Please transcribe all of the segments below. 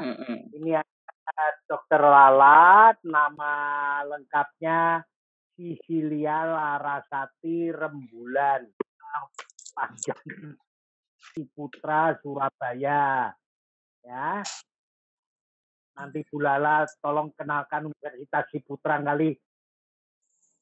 Mm-hmm. Ini ada Dokter Lalat, nama lengkapnya Sisilia Larasati Rembulan. Panjang Putra Surabaya. Ya. Nanti Bu Lala tolong kenalkan Universitas Siputra kali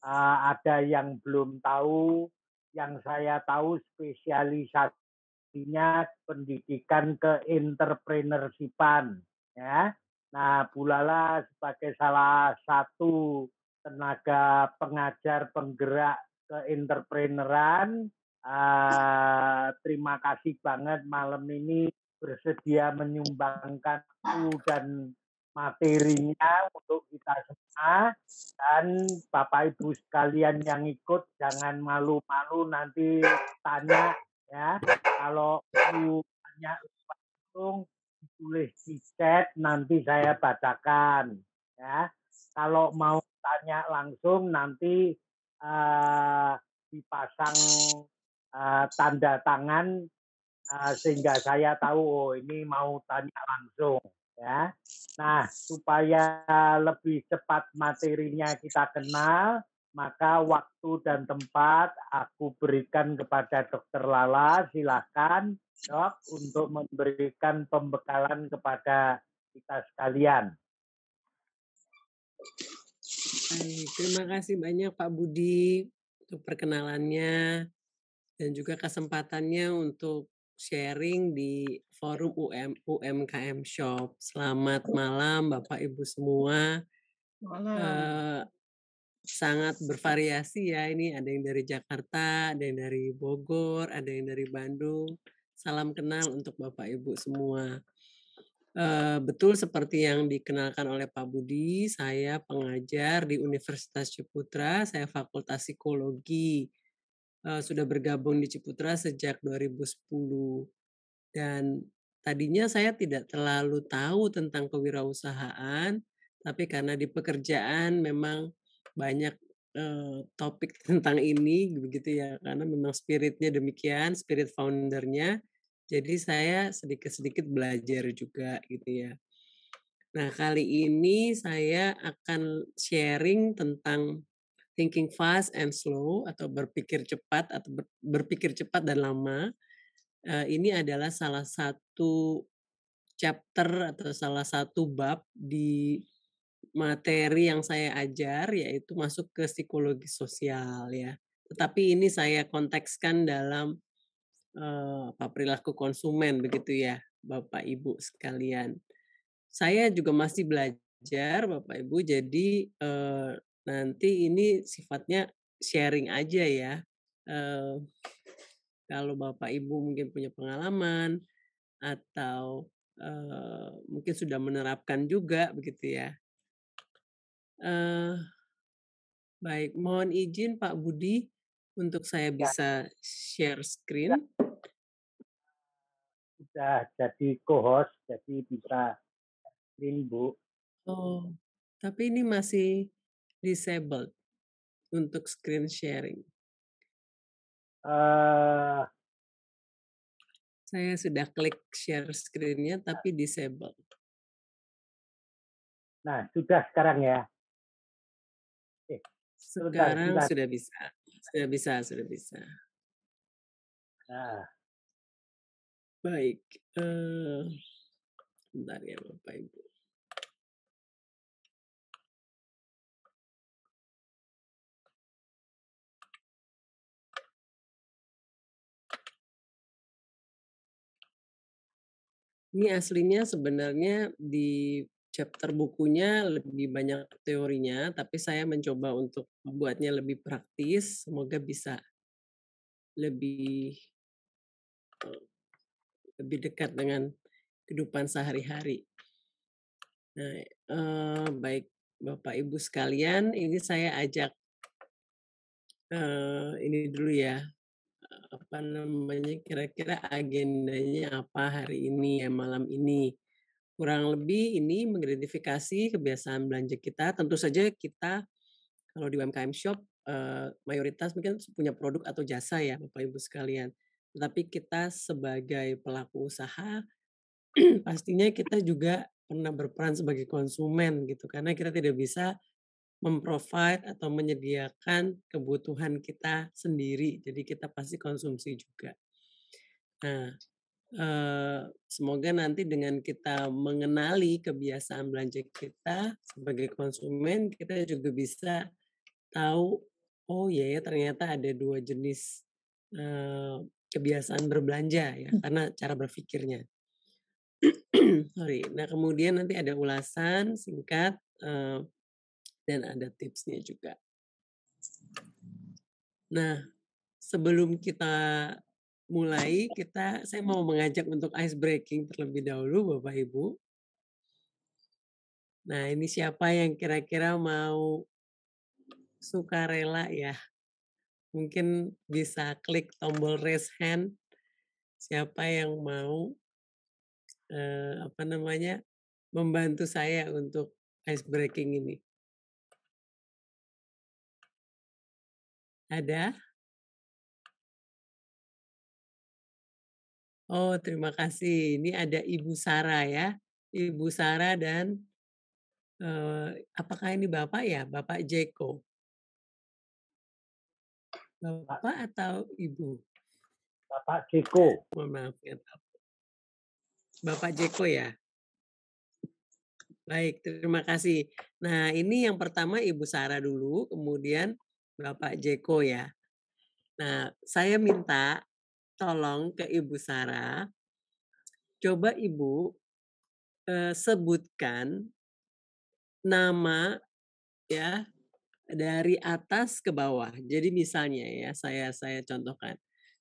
uh, ada yang belum tahu, yang saya tahu spesialisasinya pendidikan ke keintrepreneurshipan ya. Nah, Bulala sebagai salah satu tenaga pengajar penggerak keinterpreneran uh, eh, terima kasih banget malam ini bersedia menyumbangkan dan materinya untuk kita semua dan Bapak Ibu sekalian yang ikut jangan malu-malu nanti tanya ya kalau Ibu tanya langsung tulis di chat nanti saya bacakan ya. Kalau mau tanya langsung nanti uh, dipasang uh, tanda tangan uh, sehingga saya tahu oh ini mau tanya langsung ya. Nah, supaya lebih cepat materinya kita kenal, maka waktu dan tempat aku berikan kepada Dokter Lala. silahkan jawab untuk memberikan pembekalan kepada kita sekalian. Baik, terima kasih banyak Pak Budi untuk perkenalannya dan juga kesempatannya untuk sharing di forum UM, UMKM Shop. Selamat malam Bapak Ibu semua. Malam. Uh, sangat bervariasi ya ini ada yang dari Jakarta, ada yang dari Bogor, ada yang dari Bandung. Salam kenal untuk Bapak Ibu semua. Uh, betul seperti yang dikenalkan oleh Pak Budi, saya pengajar di Universitas Ciputra, saya Fakultas Psikologi. Uh, sudah bergabung di Ciputra sejak 2010. Dan tadinya saya tidak terlalu tahu tentang kewirausahaan, tapi karena di pekerjaan memang banyak topik tentang ini begitu ya, karena memang spiritnya demikian, spirit foundernya Jadi saya sedikit-sedikit belajar juga gitu ya. Nah, kali ini saya akan sharing tentang thinking fast and slow atau berpikir cepat atau berpikir cepat dan lama. ini adalah salah satu chapter atau salah satu bab di materi yang saya ajar yaitu masuk ke psikologi sosial ya. Tetapi ini saya kontekskan dalam eh, apa uh, perilaku konsumen begitu ya, Bapak Ibu sekalian. Saya juga masih belajar Bapak Ibu jadi uh, nanti ini sifatnya sharing aja ya. Uh, kalau Bapak Ibu mungkin punya pengalaman atau Uh, mungkin sudah menerapkan juga begitu ya Eh, baik, mohon izin Pak Budi untuk saya ya. bisa ya. share screen. Ya. bisa jadi co-host, jadi bisa screen Bu. Oh, tapi ini masih disabled untuk screen sharing. Uh, saya sudah klik share screen-nya tapi disabled. Nah, sudah sekarang ya. Sekarang Bentar, sudah bisa. Sudah bisa, sudah bisa. Nah. Baik. Uh, bentar ya Bapak Ibu. Ini aslinya sebenarnya di chapter bukunya lebih banyak teorinya, tapi saya mencoba untuk membuatnya lebih praktis. Semoga bisa lebih eh, lebih dekat dengan kehidupan sehari-hari. Nah, eh, baik Bapak Ibu sekalian, ini saya ajak eh, ini dulu ya apa namanya kira-kira agendanya apa hari ini ya malam ini Kurang lebih ini mengidentifikasi kebiasaan belanja kita. Tentu saja kita kalau di UMKM Shop eh, mayoritas mungkin punya produk atau jasa ya Bapak Ibu sekalian. Tetapi kita sebagai pelaku usaha pastinya kita juga pernah berperan sebagai konsumen gitu karena kita tidak bisa memprovide atau menyediakan kebutuhan kita sendiri jadi kita pasti konsumsi juga nah semoga nanti dengan kita mengenali kebiasaan belanja kita sebagai konsumen, kita juga bisa tahu, oh iya ya ternyata ada dua jenis uh, kebiasaan berbelanja ya, hmm. karena cara berpikirnya. Sorry. Nah kemudian nanti ada ulasan singkat uh, dan ada tipsnya juga. Nah sebelum kita mulai kita saya mau mengajak untuk ice breaking terlebih dahulu Bapak Ibu. Nah, ini siapa yang kira-kira mau suka rela ya? Mungkin bisa klik tombol raise hand. Siapa yang mau eh, apa namanya? membantu saya untuk ice breaking ini. Ada? Oh, terima kasih. Ini ada Ibu Sara ya. Ibu Sara dan uh, apakah ini Bapak ya? Bapak Jeko. Bapak atau Ibu? Bapak Jeko. Oh, maaf ya. Bapak Jeko ya. Baik, terima kasih. Nah, ini yang pertama Ibu Sara dulu, kemudian Bapak Jeko ya. Nah, saya minta tolong ke Ibu Sarah. Coba Ibu eh, sebutkan nama ya dari atas ke bawah. Jadi misalnya ya saya saya contohkan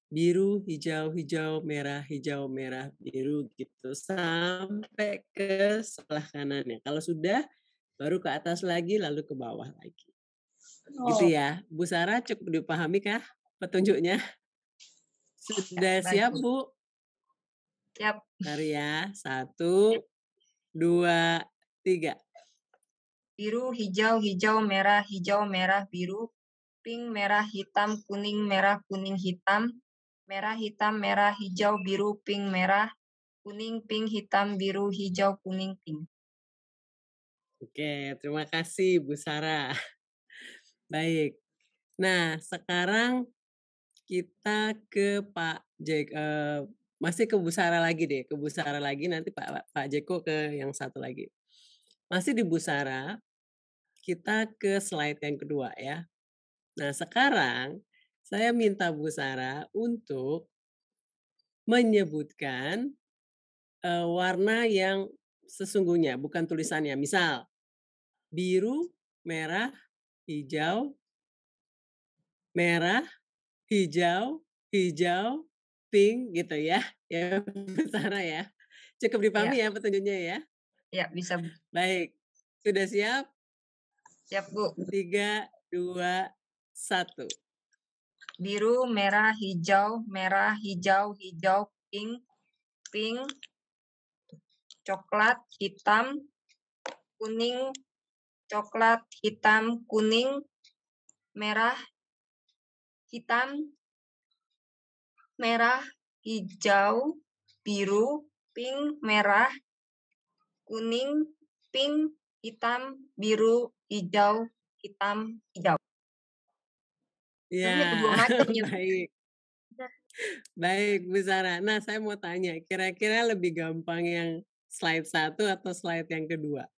biru, hijau, hijau, merah, hijau, merah, biru gitu sampai ke sebelah kanannya. Kalau sudah baru ke atas lagi lalu ke bawah lagi. Gitu oh. Gitu ya. Bu Sarah cukup dipahami kah hmm. petunjuknya? Sudah ya, siap, Bu? Siap. Mari ya. Satu, dua, tiga. Biru, hijau, hijau, merah, hijau, merah, biru. Pink, merah, hitam, kuning, merah, kuning, hitam. Merah, hitam, merah, hijau, biru, pink, merah. Kuning, pink, hitam, biru, hijau, kuning, pink. Oke, terima kasih Bu Sarah. Baik. Nah, sekarang kita ke Pak Jek, uh, masih ke Busara lagi deh, ke Busara lagi nanti Pak Pak Jeko ke yang satu lagi. Masih di Busara kita ke slide yang kedua ya. Nah sekarang saya minta Bu Sarah untuk menyebutkan uh, warna yang sesungguhnya, bukan tulisannya. Misal biru, merah, hijau, merah, hijau, hijau, pink gitu ya. Ya, Sarah ya. Cukup dipahami ya, ya petunjuknya ya. Ya, bisa. Baik. Sudah siap? Siap, Bu. Tiga, dua, satu. Biru, merah, hijau, merah, hijau, hijau, pink, pink, coklat, hitam, kuning, coklat, hitam, kuning, merah, hitam, merah, hijau, biru, pink, merah, kuning, pink, hitam, biru, hijau, hitam, hijau. Iya. Ya. Baik. Baik, Bu Sarah. Nah, saya mau tanya, kira-kira lebih gampang yang slide satu atau slide yang kedua?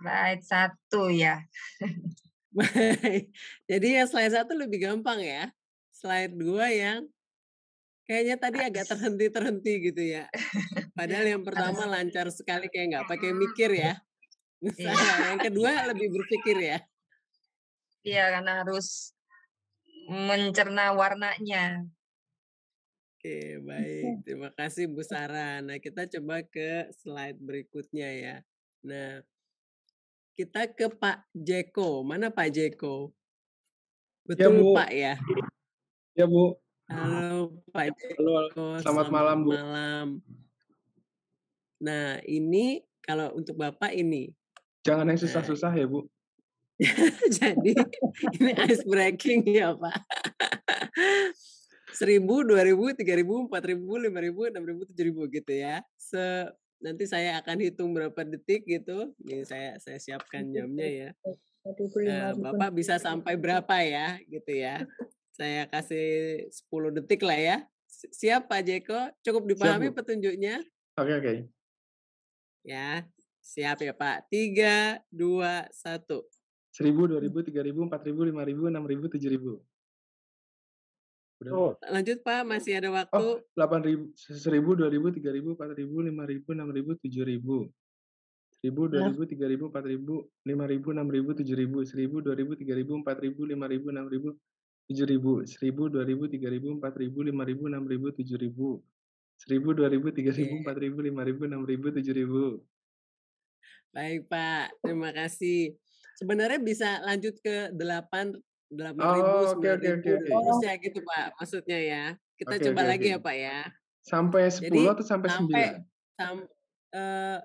Slide satu ya. Baik. Jadi ya slide satu lebih gampang ya. Slide dua yang kayaknya tadi agak terhenti-terhenti gitu ya. Padahal yang pertama lancar sekali kayak nggak pakai mikir ya. Misalnya. Nah, yang kedua lebih berpikir ya. Iya karena harus mencerna warnanya. Oke baik. Terima kasih Bu Sarah. Nah kita coba ke slide berikutnya ya. Nah kita ke Pak Jeko. Mana Pak Jeko? Ya, Betul ya, Pak ya? Ya Bu. Halo Pak Jeko. Halo, selamat, selamat malam Bu. Malam. Nah ini kalau untuk Bapak ini. Jangan yang nah. susah-susah ya Bu. Jadi ini ice breaking ya Pak. seribu dua ribu ribu tiga empat ribu lima ribu enam ribu tujuh ribu gitu ya. Se nanti saya akan hitung berapa detik gitu. Jadi iya. saya saya siapkan jamnya ya. Eh, Bapak bisa sampai berapa ya gitu ya. Saya kasih 10 detik lah ya. Siap Pak Jeko? Cukup dipahami siap, petunjuknya? Oke, okay, oke. Okay. Ya, siap ya Pak. tiga dua dua satu seribu ribu tiga ribu empat ribu lima ribu enam ribu tujuh ribu Udah. Oh. Lanjut Pak, masih ada waktu. Oh, 8 ribu, 1000, 2000, 3000, 4000, 5000, 6000, 7000. 1000, 2000, 3000, 4000, 5000, 6000, 7000, 1000, 2000, 3000, 4000, 5000, 6000, 7000, 1000, 2000, 3000, 4000, 5000, 6000, 7000. 1000, 2000, 3000, 4000, 5000, 6000, 7000. Baik, Pak. Terima kasih. Sebenarnya bisa lanjut ke 8 delapan ribu oh, sembilan ribu gitu pak maksudnya ya kita okay, coba okay, lagi okay. ya pak ya sampai sepuluh atau sampai sembilan sam, uh,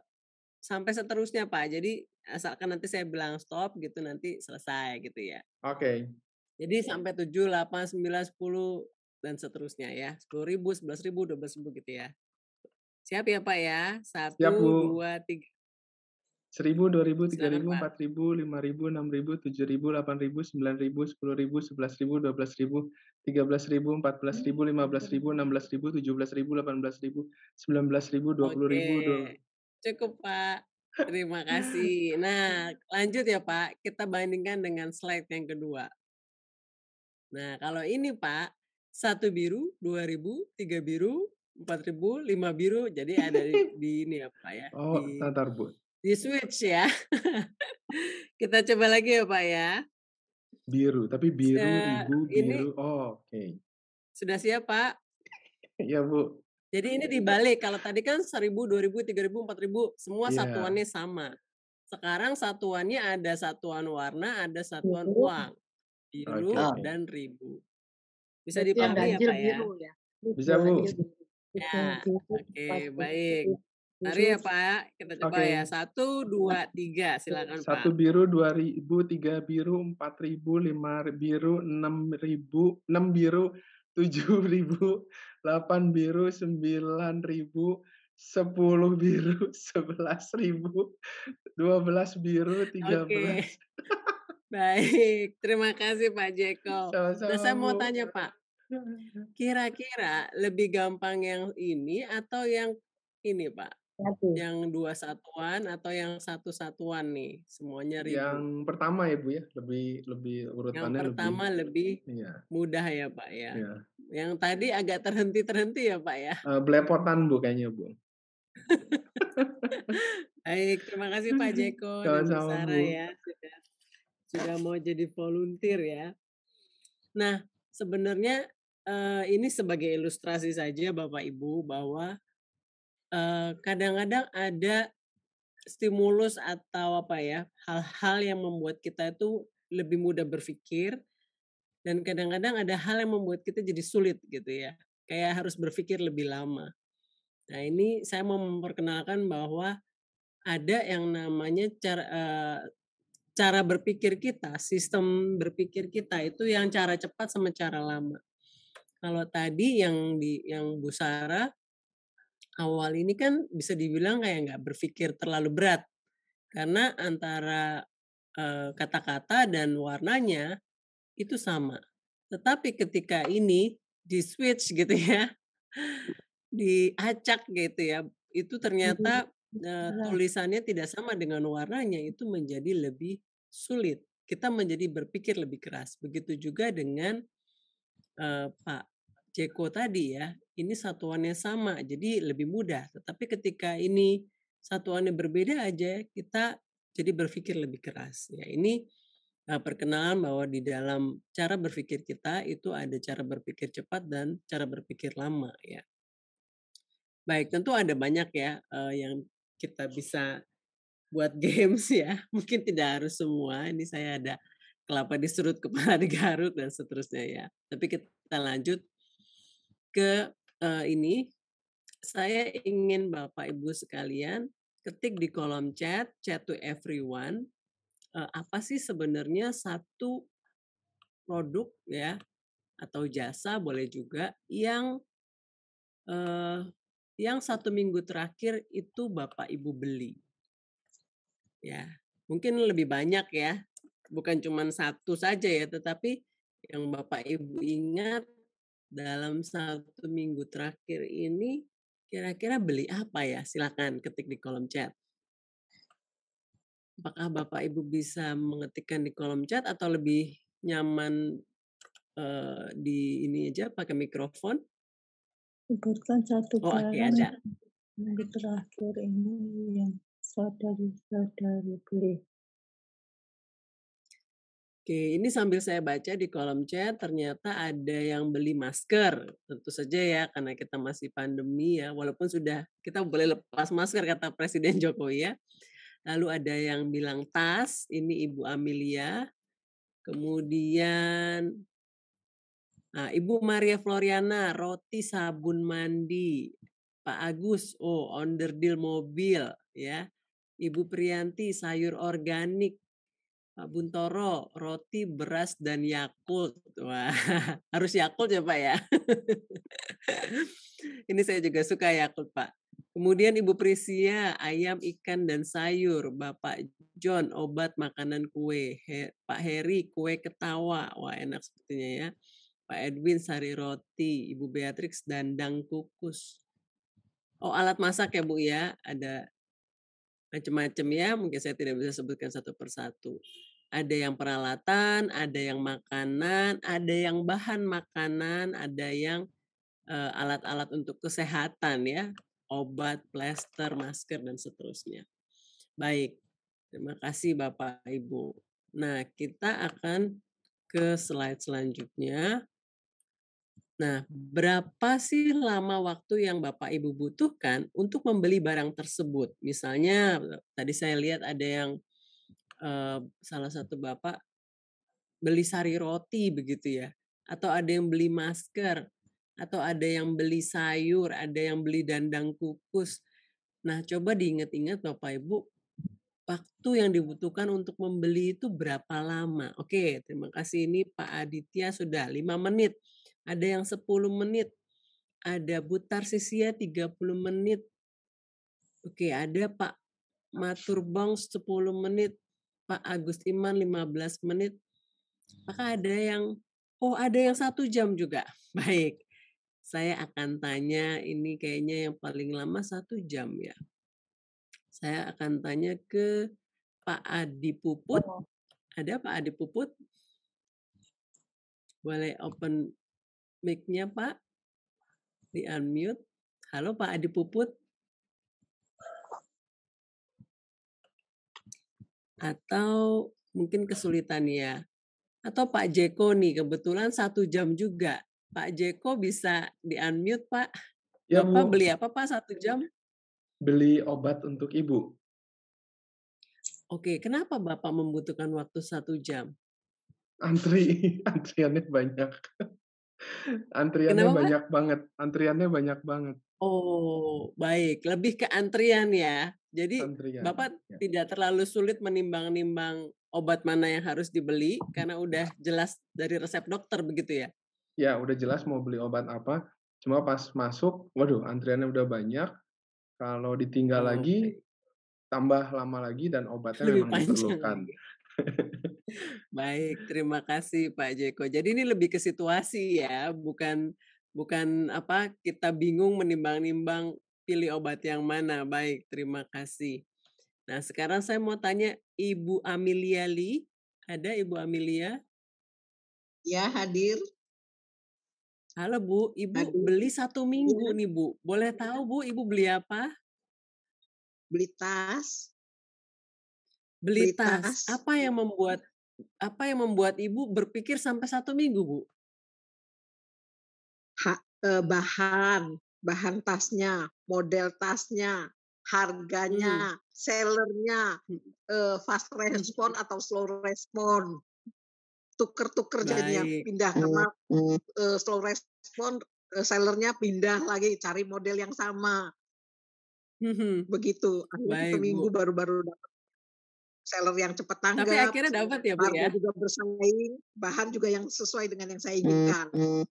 sampai seterusnya pak jadi asalkan nanti saya bilang stop gitu nanti selesai gitu ya oke okay. jadi sampai tujuh delapan sembilan sepuluh dan seterusnya ya sepuluh ribu sebelas ribu dua belas ribu gitu ya siap ya pak ya satu dua tiga seribu, dua ribu, tiga ribu, empat ribu, lima ribu, enam ribu, tujuh ribu, delapan ribu, sembilan ribu, sepuluh ribu, sebelas ribu, dua belas ribu, tiga belas ribu, empat belas hmm, ribu, lima belas ribu, enam belas ribu, tujuh belas ribu, delapan belas ribu, sembilan belas ribu, dua puluh ribu. Cukup Pak. Terima kasih. Nah, lanjut ya Pak. Kita bandingkan dengan slide yang kedua. Nah, kalau ini Pak, satu biru, dua ribu, tiga biru, empat ribu, lima biru. Jadi ada di, ini apa ya, ya. Oh, di, ntar Bu di switch ya. Kita coba lagi ya Pak ya. Biru, tapi biru uh, ibu biru. Ini, oh, oke. Okay. Sudah siap Pak? ya Bu. Jadi ini dibalik. Kalau tadi kan seribu dua ribu tiga ribu empat ribu semua yeah. satuannya sama. Sekarang satuannya ada satuan warna, ada iya, satuan biru. uang. Biru okay. Nah. dan ribu. Bisa dipakai ya Pak ya? Biru, ya? Bisa Bu. Ya, oke, okay, baik. Mari ya Pak, kita coba okay. ya. Satu, dua, tiga, silakan Satu Pak. Satu biru, dua ribu, tiga biru, empat ribu, lima biru, enam ribu, enam biru, tujuh ribu, delapan biru, sembilan ribu, sepuluh biru, sebelas ribu, dua belas biru, tiga belas. Okay. Baik, terima kasih Pak Jeko. Sama-sama. Nah, saya mau tanya Pak, kira-kira lebih gampang yang ini atau yang ini Pak? Satu. Yang dua satuan atau yang satu satuan nih? Semuanya ribu. Yang pertama ya Bu ya, lebih lebih urutannya lebih Yang pertama lebih, lebih iya. mudah ya Pak ya. Iya. Yang tadi agak terhenti-terhenti ya Pak ya. Uh, belepotan Bu kayaknya Bu. Baik, terima kasih Pak Jeko dan Sarah ya sudah sudah mau jadi volunteer ya. Nah, sebenarnya uh, ini sebagai ilustrasi saja Bapak Ibu bahwa Eh, kadang-kadang uh, ada stimulus atau apa ya hal-hal yang membuat kita itu lebih mudah berpikir dan kadang-kadang ada hal yang membuat kita jadi sulit gitu ya kayak harus berpikir lebih lama nah ini saya mau memperkenalkan bahwa ada yang namanya cara uh, eh, cara berpikir kita sistem berpikir kita itu yang cara cepat sama cara lama kalau tadi yang di yang Bu Sarah awal ini kan bisa dibilang kayak nggak berpikir terlalu berat karena antara kata-kata dan warnanya itu sama. Tetapi ketika ini di switch gitu ya, diacak gitu ya, itu ternyata uh, tulisannya tidak sama dengan warnanya itu menjadi lebih sulit. Kita menjadi berpikir lebih keras. Begitu juga dengan uh, Pak Jeko tadi ya, ini satuannya sama, jadi lebih mudah. Tetapi ketika ini satuannya berbeda aja, kita jadi berpikir lebih keras. Ya, ini eh, perkenalan bahwa di dalam cara berpikir kita itu ada cara berpikir cepat dan cara berpikir lama. Ya, baik tentu ada banyak ya eh, yang kita bisa buat games ya. Mungkin tidak harus semua. Ini saya ada kelapa diserut kepala digarut dan seterusnya ya. Tapi kita lanjut ke uh, ini saya ingin Bapak Ibu sekalian ketik di kolom chat chat to everyone uh, apa sih sebenarnya satu produk ya atau jasa boleh juga yang uh, yang satu minggu terakhir itu bapak ibu beli ya mungkin lebih banyak ya bukan cuma satu saja ya tetapi yang bapak ibu ingat dalam satu minggu terakhir ini kira-kira beli apa ya? Silakan ketik di kolom chat. Apakah Bapak Ibu bisa mengetikkan di kolom chat atau lebih nyaman uh, di ini aja pakai mikrofon? Ikutkan satu oh, barang okay, ada. yang terakhir ini yang saudari-saudari beli. Oke, ini sambil saya baca di kolom chat ternyata ada yang beli masker. Tentu saja ya karena kita masih pandemi ya, walaupun sudah kita boleh lepas masker kata Presiden Jokowi ya. Lalu ada yang bilang tas, ini Ibu Amelia. Kemudian nah, Ibu Maria Floriana, roti sabun mandi. Pak Agus, oh onderdil mobil ya. Ibu Priyanti sayur organik Pak Buntoro, roti, beras, dan Yakult. Wah, harus Yakult ya Pak ya? Ini saya juga suka Yakult Pak. Kemudian Ibu Prisia, ayam, ikan, dan sayur. Bapak John, obat, makanan, kue. He, Pak Heri, kue ketawa. Wah, enak sepertinya ya. Pak Edwin, sari roti. Ibu Beatrix, dandang kukus. Oh, alat masak ya Bu ya? Ada macam-macam ya mungkin saya tidak bisa sebutkan satu persatu ada yang peralatan ada yang makanan ada yang bahan makanan ada yang alat alat-alat untuk kesehatan ya obat plester masker dan seterusnya baik terima kasih bapak ibu nah kita akan ke slide selanjutnya Nah, berapa sih lama waktu yang Bapak Ibu butuhkan untuk membeli barang tersebut? Misalnya, tadi saya lihat ada yang salah satu Bapak beli sari roti begitu ya, atau ada yang beli masker, atau ada yang beli sayur, ada yang beli dandang kukus. Nah, coba diingat-ingat Bapak Ibu, waktu yang dibutuhkan untuk membeli itu berapa lama? Oke, terima kasih ini Pak Aditya sudah 5 menit ada yang 10 menit, ada Butar Sisia 30 menit. Oke, ada Pak Matur Bong 10 menit, Pak Agus Iman 15 menit. apakah ada yang, oh ada yang satu jam juga. Baik, saya akan tanya ini kayaknya yang paling lama satu jam ya. Saya akan tanya ke Pak Adi Puput. Oh. Ada Pak Adi Puput? Boleh open mic-nya Pak. Di unmute. Halo Pak Adi Puput. Atau mungkin kesulitan ya. Atau Pak Jeko nih, kebetulan satu jam juga. Pak Jeko bisa di unmute Pak. Ya, Bapak beli apa Pak satu jam? Beli obat untuk ibu. Oke, kenapa Bapak membutuhkan waktu satu jam? Antri, antriannya banyak. Antriannya Kenapa? banyak banget. Antriannya banyak banget. Oh, baik. Lebih ke antrian ya. Jadi antrian. Bapak ya. tidak terlalu sulit menimbang-nimbang obat mana yang harus dibeli karena udah jelas dari resep dokter begitu ya. Ya, udah jelas mau beli obat apa. Cuma pas masuk, waduh antriannya udah banyak. Kalau ditinggal oh, lagi okay. tambah lama lagi dan obatnya Lebih memang panjang. diperlukan. Baik, terima kasih Pak Jeko. Jadi ini lebih ke situasi ya, bukan bukan apa kita bingung menimbang-nimbang pilih obat yang mana. Baik, terima kasih. Nah, sekarang saya mau tanya Ibu Amelia Li. Ada Ibu Amelia? Ya, hadir. Halo Bu, Ibu hadir. beli satu minggu iya. nih Bu. Boleh tahu Bu, Ibu beli apa? Beli tas beli, tas. tas. Apa yang mhm. membuat apa yang membuat ibu berpikir sampai satu minggu, bu? Ha, eh, bahan, bahan tasnya, model tasnya, harganya, hmm. sellernya, eh, fast respon atau slow respon, tuker-tuker jadinya pindah karena eh, slow respon eh, sellernya pindah lagi cari model yang sama. Hmm, hmm. Begitu, akhirnya minggu baru-baru dapat seller yang cepat tanggap. Tapi akhirnya dapat ya Bu ya. juga bersaing, bahan juga yang sesuai dengan yang saya hmm, inginkan. Hmm.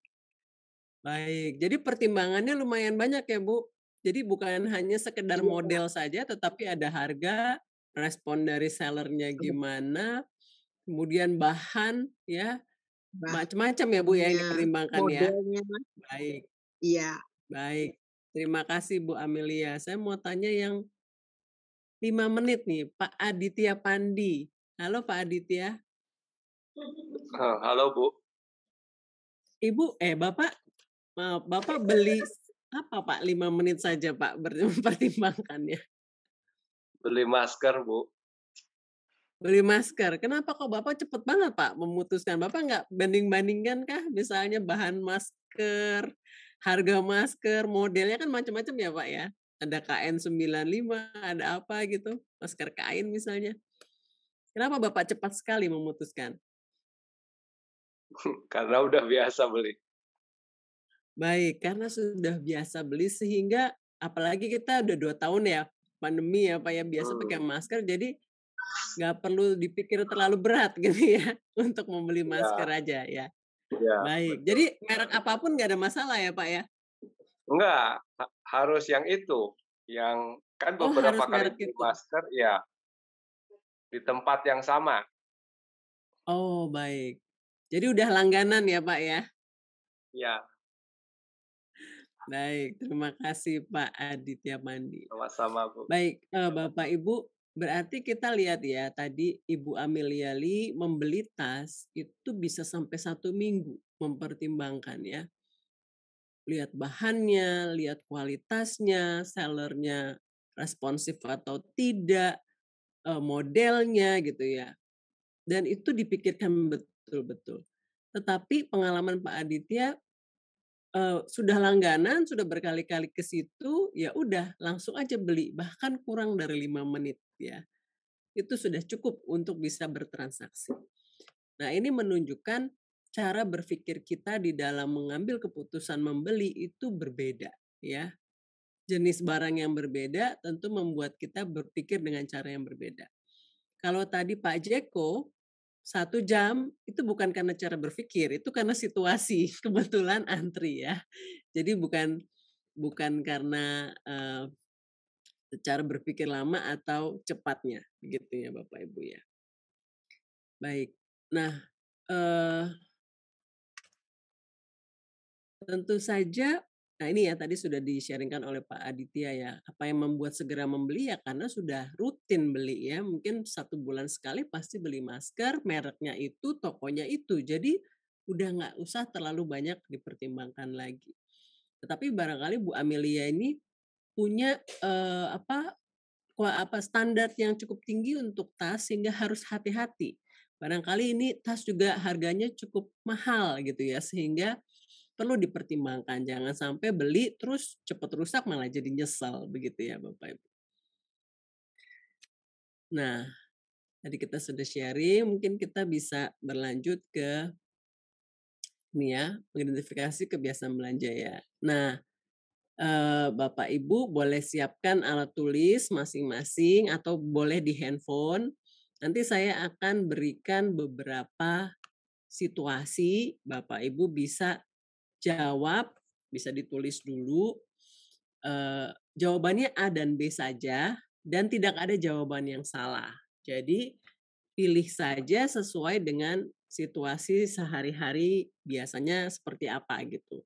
Baik, jadi pertimbangannya lumayan banyak ya Bu. Jadi bukan hanya sekedar iya. model saja, tetapi ada harga, respon dari sellernya gimana, kemudian bahan ya, macam-macam ya Bu ya yang iya, dipertimbangkan ya. Baik. Iya. Baik. Terima kasih Bu Amelia. Saya mau tanya yang lima menit nih Pak Aditya Pandi. Halo Pak Aditya. Halo Bu. Ibu, eh Bapak, Bapak beli apa Pak? Lima menit saja Pak pertimbangannya. Beli masker Bu. Beli masker. Kenapa kok Bapak cepet banget Pak memutuskan? Bapak nggak banding-bandingkan kah? Misalnya bahan masker, harga masker, modelnya kan macam-macam ya Pak ya? ada KN95, ada apa gitu, masker kain misalnya. Kenapa Bapak cepat sekali memutuskan? karena udah biasa beli. Baik, karena sudah biasa beli sehingga apalagi kita udah dua tahun ya pandemi ya Pak ya biasa hmm. pakai masker jadi nggak perlu dipikir terlalu berat gitu ya untuk membeli iya. masker ya. aja ya. ya Baik, betul. jadi merek apapun nggak ada masalah ya Pak ya? Enggak, harus yang itu. Yang kan oh, beberapa oh, kali di masker ya di tempat yang sama. Oh, baik. Jadi udah langganan ya, Pak ya? ya Baik, terima kasih Pak Aditya Mandi. Sama-sama, Bu. Baik, eh, Bapak Ibu, berarti kita lihat ya, tadi Ibu Amelia Lee membeli tas itu bisa sampai satu minggu mempertimbangkan ya lihat bahannya, lihat kualitasnya, sellernya responsif atau tidak, eh, modelnya gitu ya. Dan itu dipikirkan betul-betul. Tetapi pengalaman Pak Aditya eh, sudah langganan, sudah berkali-kali ke situ, ya udah langsung aja beli, bahkan kurang dari lima menit ya. Itu sudah cukup untuk bisa bertransaksi. Nah ini menunjukkan cara berpikir kita di dalam mengambil keputusan membeli itu berbeda ya. Jenis barang yang berbeda tentu membuat kita berpikir dengan cara yang berbeda. Kalau tadi Pak Jeko satu jam itu bukan karena cara berpikir, itu karena situasi kebetulan antri ya. Jadi bukan bukan karena uh, cara berpikir lama atau cepatnya, begitu ya Bapak Ibu ya. Baik. Nah, uh, Tentu saja Nah ini ya tadi sudah di-sharingkan oleh Pak Aditya ya, apa yang membuat segera membeli ya karena sudah rutin beli ya, mungkin satu bulan sekali pasti beli masker, mereknya itu, tokonya itu, jadi udah nggak usah terlalu banyak dipertimbangkan lagi. Tetapi barangkali Bu Amelia ini punya eh, apa apa standar yang cukup tinggi untuk tas sehingga harus hati-hati. Barangkali ini tas juga harganya cukup mahal gitu ya sehingga perlu dipertimbangkan. Jangan sampai beli terus cepat rusak malah jadi nyesal begitu ya Bapak Ibu. Nah, tadi kita sudah sharing, mungkin kita bisa berlanjut ke ini ya, mengidentifikasi kebiasaan belanja ya. Nah, eh, Bapak Ibu boleh siapkan alat tulis masing-masing atau boleh di handphone. Nanti saya akan berikan beberapa situasi Bapak Ibu bisa jawab bisa ditulis dulu eh, jawabannya A dan B saja dan tidak ada jawaban yang salah. Jadi pilih saja sesuai dengan situasi sehari-hari biasanya seperti apa gitu.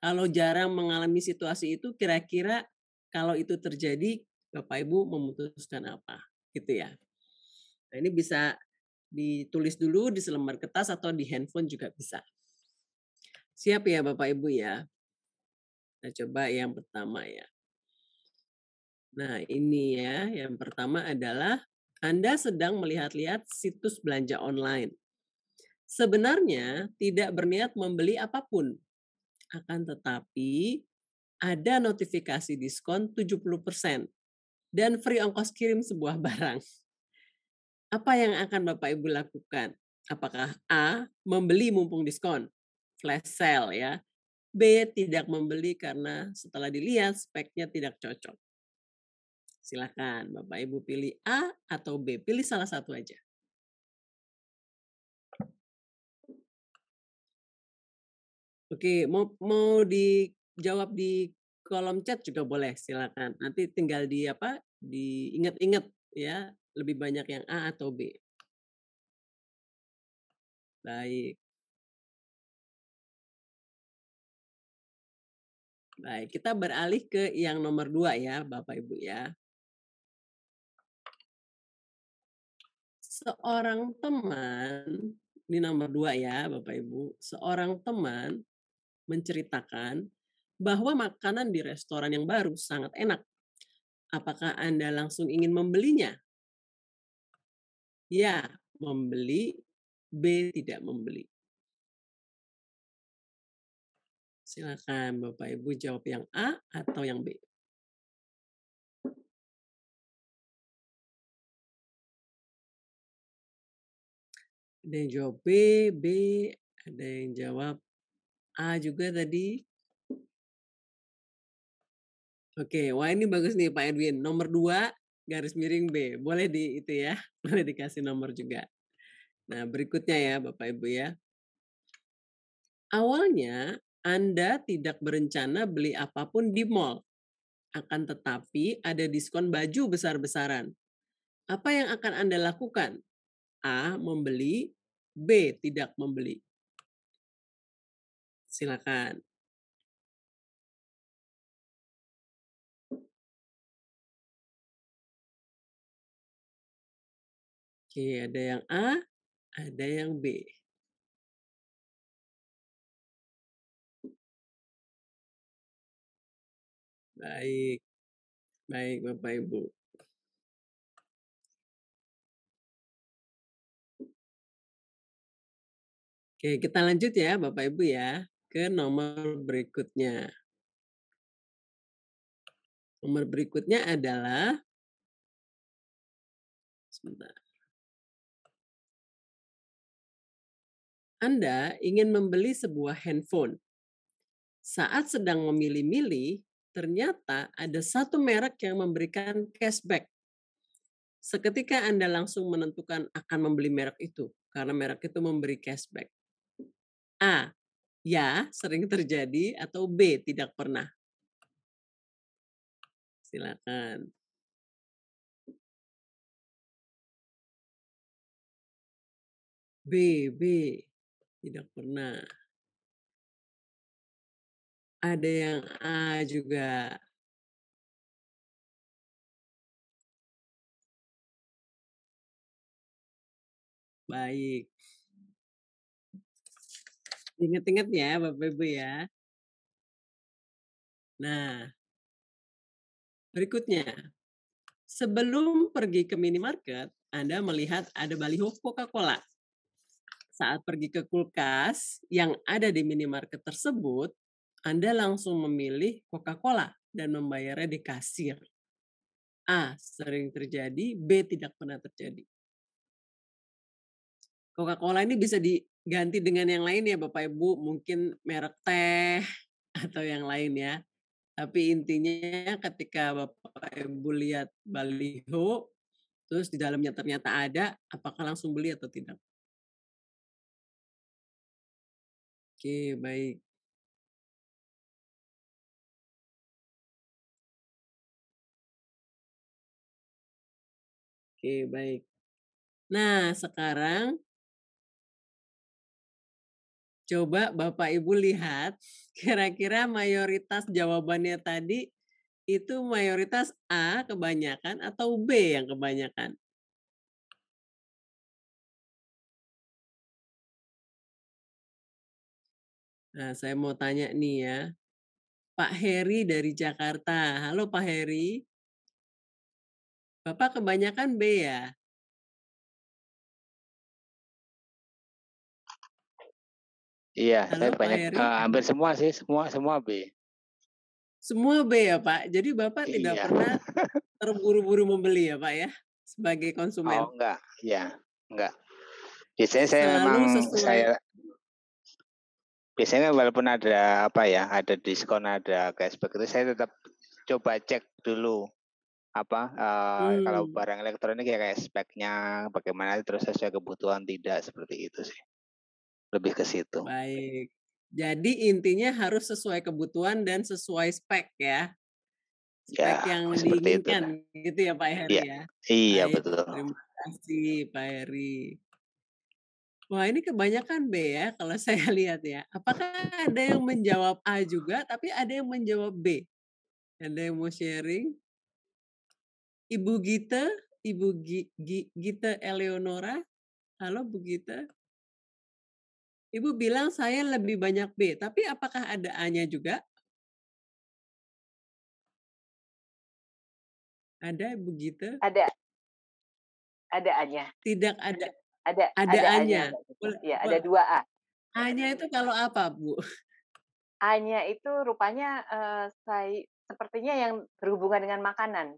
Kalau jarang mengalami situasi itu kira-kira kalau itu terjadi Bapak Ibu memutuskan apa gitu ya. Nah, ini bisa ditulis dulu di selembar kertas atau di handphone juga bisa. Siap ya Bapak Ibu ya. Kita coba yang pertama ya. Nah ini ya, yang pertama adalah Anda sedang melihat-lihat situs belanja online. Sebenarnya tidak berniat membeli apapun. Akan tetapi ada notifikasi diskon 70% dan free ongkos kirim sebuah barang. Apa yang akan Bapak Ibu lakukan? Apakah A, membeli mumpung diskon? flash sale ya. B. Tidak membeli karena setelah dilihat speknya tidak cocok. Silakan Bapak Ibu pilih A atau B. Pilih salah satu aja. Oke, mau mau dijawab di kolom chat juga boleh, silakan. Nanti tinggal di apa? Diingat-ingat ya, lebih banyak yang A atau B. Baik. Baik, kita beralih ke yang nomor dua ya, Bapak Ibu ya. Seorang teman, ini nomor dua ya, Bapak Ibu. Seorang teman menceritakan bahwa makanan di restoran yang baru sangat enak. Apakah Anda langsung ingin membelinya? Ya, membeli. B, tidak membeli. Silakan Bapak Ibu jawab yang A atau yang B. Ada yang jawab B, B, ada yang jawab A juga tadi. Oke, wah ini bagus nih Pak Edwin. Nomor dua garis miring B. Boleh di itu ya, boleh dikasih nomor juga. Nah, berikutnya ya Bapak Ibu ya. Awalnya anda tidak berencana beli apapun di mall. Akan tetapi ada diskon baju besar-besaran. Apa yang akan Anda lakukan? A. Membeli. B. Tidak membeli. Silakan. Oke, ada yang A, ada yang B. Baik. Baik, Bapak Ibu. Oke, kita lanjut ya Bapak Ibu ya ke nomor berikutnya. Nomor berikutnya adalah sebentar. Anda ingin membeli sebuah handphone. Saat sedang memilih-milih, ternyata ada satu merek yang memberikan cashback. Seketika Anda langsung menentukan akan membeli merek itu, karena merek itu memberi cashback. A. Ya, sering terjadi, atau B. Tidak pernah. Silakan. B, B. Tidak pernah. Ada yang A juga. Baik. Ingat-ingat ya Bapak Ibu ya. Nah, berikutnya. Sebelum pergi ke minimarket, Anda melihat ada baliho Coca-Cola. Saat pergi ke kulkas yang ada di minimarket tersebut, anda langsung memilih Coca-Cola dan membayarnya di kasir. A. Sering terjadi, B. Tidak pernah terjadi. Coca-Cola ini bisa diganti dengan yang lain ya Bapak Ibu, mungkin merek teh atau yang lain ya. Tapi intinya ketika Bapak Ibu lihat baliho, terus di dalamnya ternyata ada, apakah langsung beli atau tidak? Oke, baik. Oke, baik. Nah, sekarang coba Bapak Ibu lihat kira-kira mayoritas jawabannya tadi itu mayoritas A kebanyakan atau B yang kebanyakan? Nah, saya mau tanya nih ya. Pak Heri dari Jakarta. Halo Pak Heri. Bapak kebanyakan B ya? Iya, Halo, saya banyak ambil uh, eh, hampir semua sih, semua semua B. Semua B ya Pak. Jadi Bapak iya. tidak pernah terburu-buru membeli ya Pak ya sebagai konsumen. Oh enggak, ya enggak. Biasanya saya Selalu memang sesuai. saya biasanya walaupun ada apa ya, ada diskon, ada cashback itu saya tetap coba cek dulu apa uh, hmm. kalau barang elektronik ya kayak speknya bagaimana terus sesuai kebutuhan tidak seperti itu sih lebih ke situ baik jadi intinya harus sesuai kebutuhan dan sesuai spek ya, ya spek ya, yang diinginkan itu. gitu ya Pak Heri ya, ya? iya baik, betul terima kasih Pak Heri Wah ini kebanyakan B ya kalau saya lihat ya. Apakah ada yang menjawab A juga tapi ada yang menjawab B? Ada yang mau sharing? Ibu Gita, Ibu G G Gita Eleonora. Halo Bu Gita. Ibu bilang saya lebih banyak B, tapi apakah ada A-nya juga? Ada Bu Gita? Ada. Ada A-nya. Tidak ada. Ada ada, ada A-nya. Iya, ada dua A. A-nya itu kalau apa, Bu? A-nya itu rupanya uh, saya sepertinya yang berhubungan dengan makanan.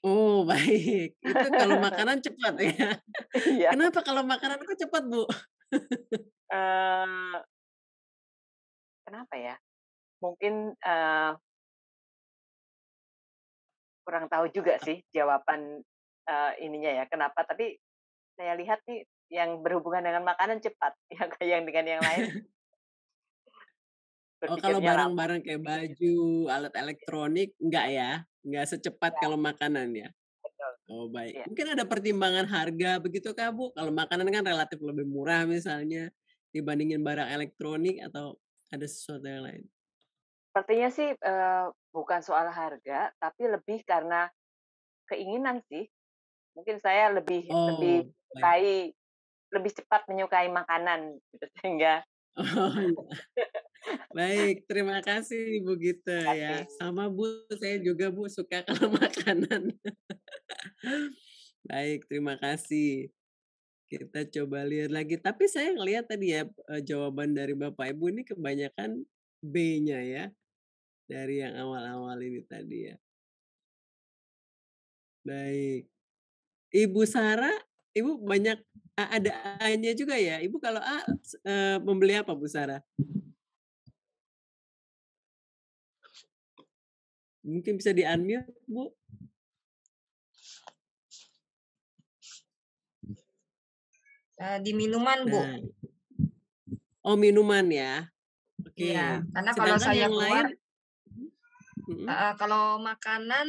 Oh baik, itu kalau makanan cepat ya. Iya. Kenapa kalau makanan kok cepat bu? uh, kenapa ya? Mungkin uh, kurang tahu juga sih jawaban uh, ininya ya. Kenapa? Tapi saya lihat nih yang berhubungan dengan makanan cepat, yang yang dengan yang lain Oh kalau barang-barang kayak gitu. baju, alat elektronik, enggak ya? Enggak secepat ya. kalau makanan ya? Betul. Oh baik. Ya. Mungkin ada pertimbangan harga begitu kak Bu? Kalau makanan kan relatif lebih murah misalnya dibandingin barang elektronik atau ada sesuatu yang lain? Sepertinya sih bukan soal harga, tapi lebih karena keinginan sih. Mungkin saya lebih oh, lebih kai lebih cepat menyukai makanan gitu sehingga Oh, ya. Baik, terima kasih Bu Gita ya. Sama Bu, saya juga Bu suka kalau makanan. Baik, terima kasih. Kita coba lihat lagi. Tapi saya ngelihat tadi ya e, jawaban dari Bapak Ibu ini kebanyakan B-nya ya. Dari yang awal-awal ini tadi ya. Baik. Ibu Sarah Ibu banyak ada A-nya juga ya. Ibu kalau A e, membeli apa Bu Sarah? Mungkin bisa di-unmute, Bu. E, di minuman, Bu. Nah. Oh, minuman ya. Oke. Ya, karena Sedangkan kalau saya keluar lain, uh, kalau makanan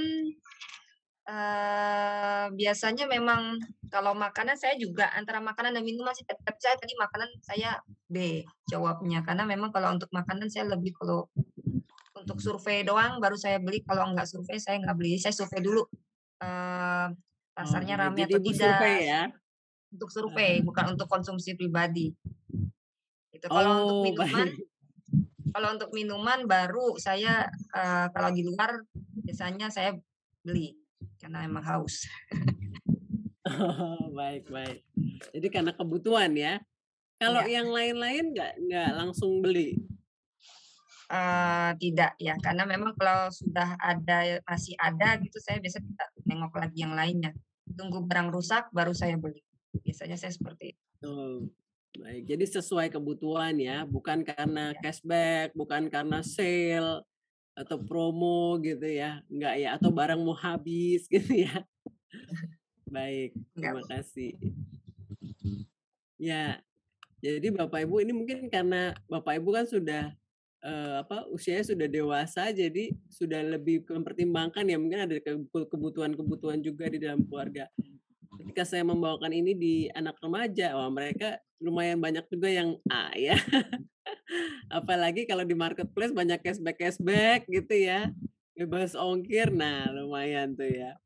uh, biasanya memang kalau makanan saya juga antara makanan dan minuman sih tetap saya tadi makanan saya B jawabnya karena memang kalau untuk makanan saya lebih kalau untuk survei doang baru saya beli kalau nggak survei saya nggak beli saya survei dulu uh, pasarnya ramai atau tidak ya? untuk survei uh. bukan untuk konsumsi pribadi itu kalau untuk oh, minuman kalau untuk minuman baru saya uh, kalau di luar biasanya saya beli karena emang haus. oh, baik baik. Jadi karena kebutuhan ya. Kalau ya. yang lain-lain nggak nggak langsung beli? Uh, tidak ya, karena memang kalau sudah ada masih ada gitu, saya biasa tidak nengok lagi yang lainnya. Tunggu barang rusak baru saya beli. Biasanya saya seperti itu. Oh, baik, jadi sesuai kebutuhan ya, bukan karena iya. cashback, bukan karena sale, atau promo gitu ya enggak ya atau hmm. barang mau habis gitu ya baik terima kasih ya jadi bapak ibu ini mungkin karena bapak ibu kan sudah eh, apa usianya sudah dewasa jadi sudah lebih mempertimbangkan ya mungkin ada kebutuhan-kebutuhan juga di dalam keluarga ketika saya membawakan ini di anak remaja, wah mereka lumayan banyak juga yang A ah, ya. Apalagi kalau di marketplace banyak cashback cashback gitu ya, bebas ongkir, nah lumayan tuh ya.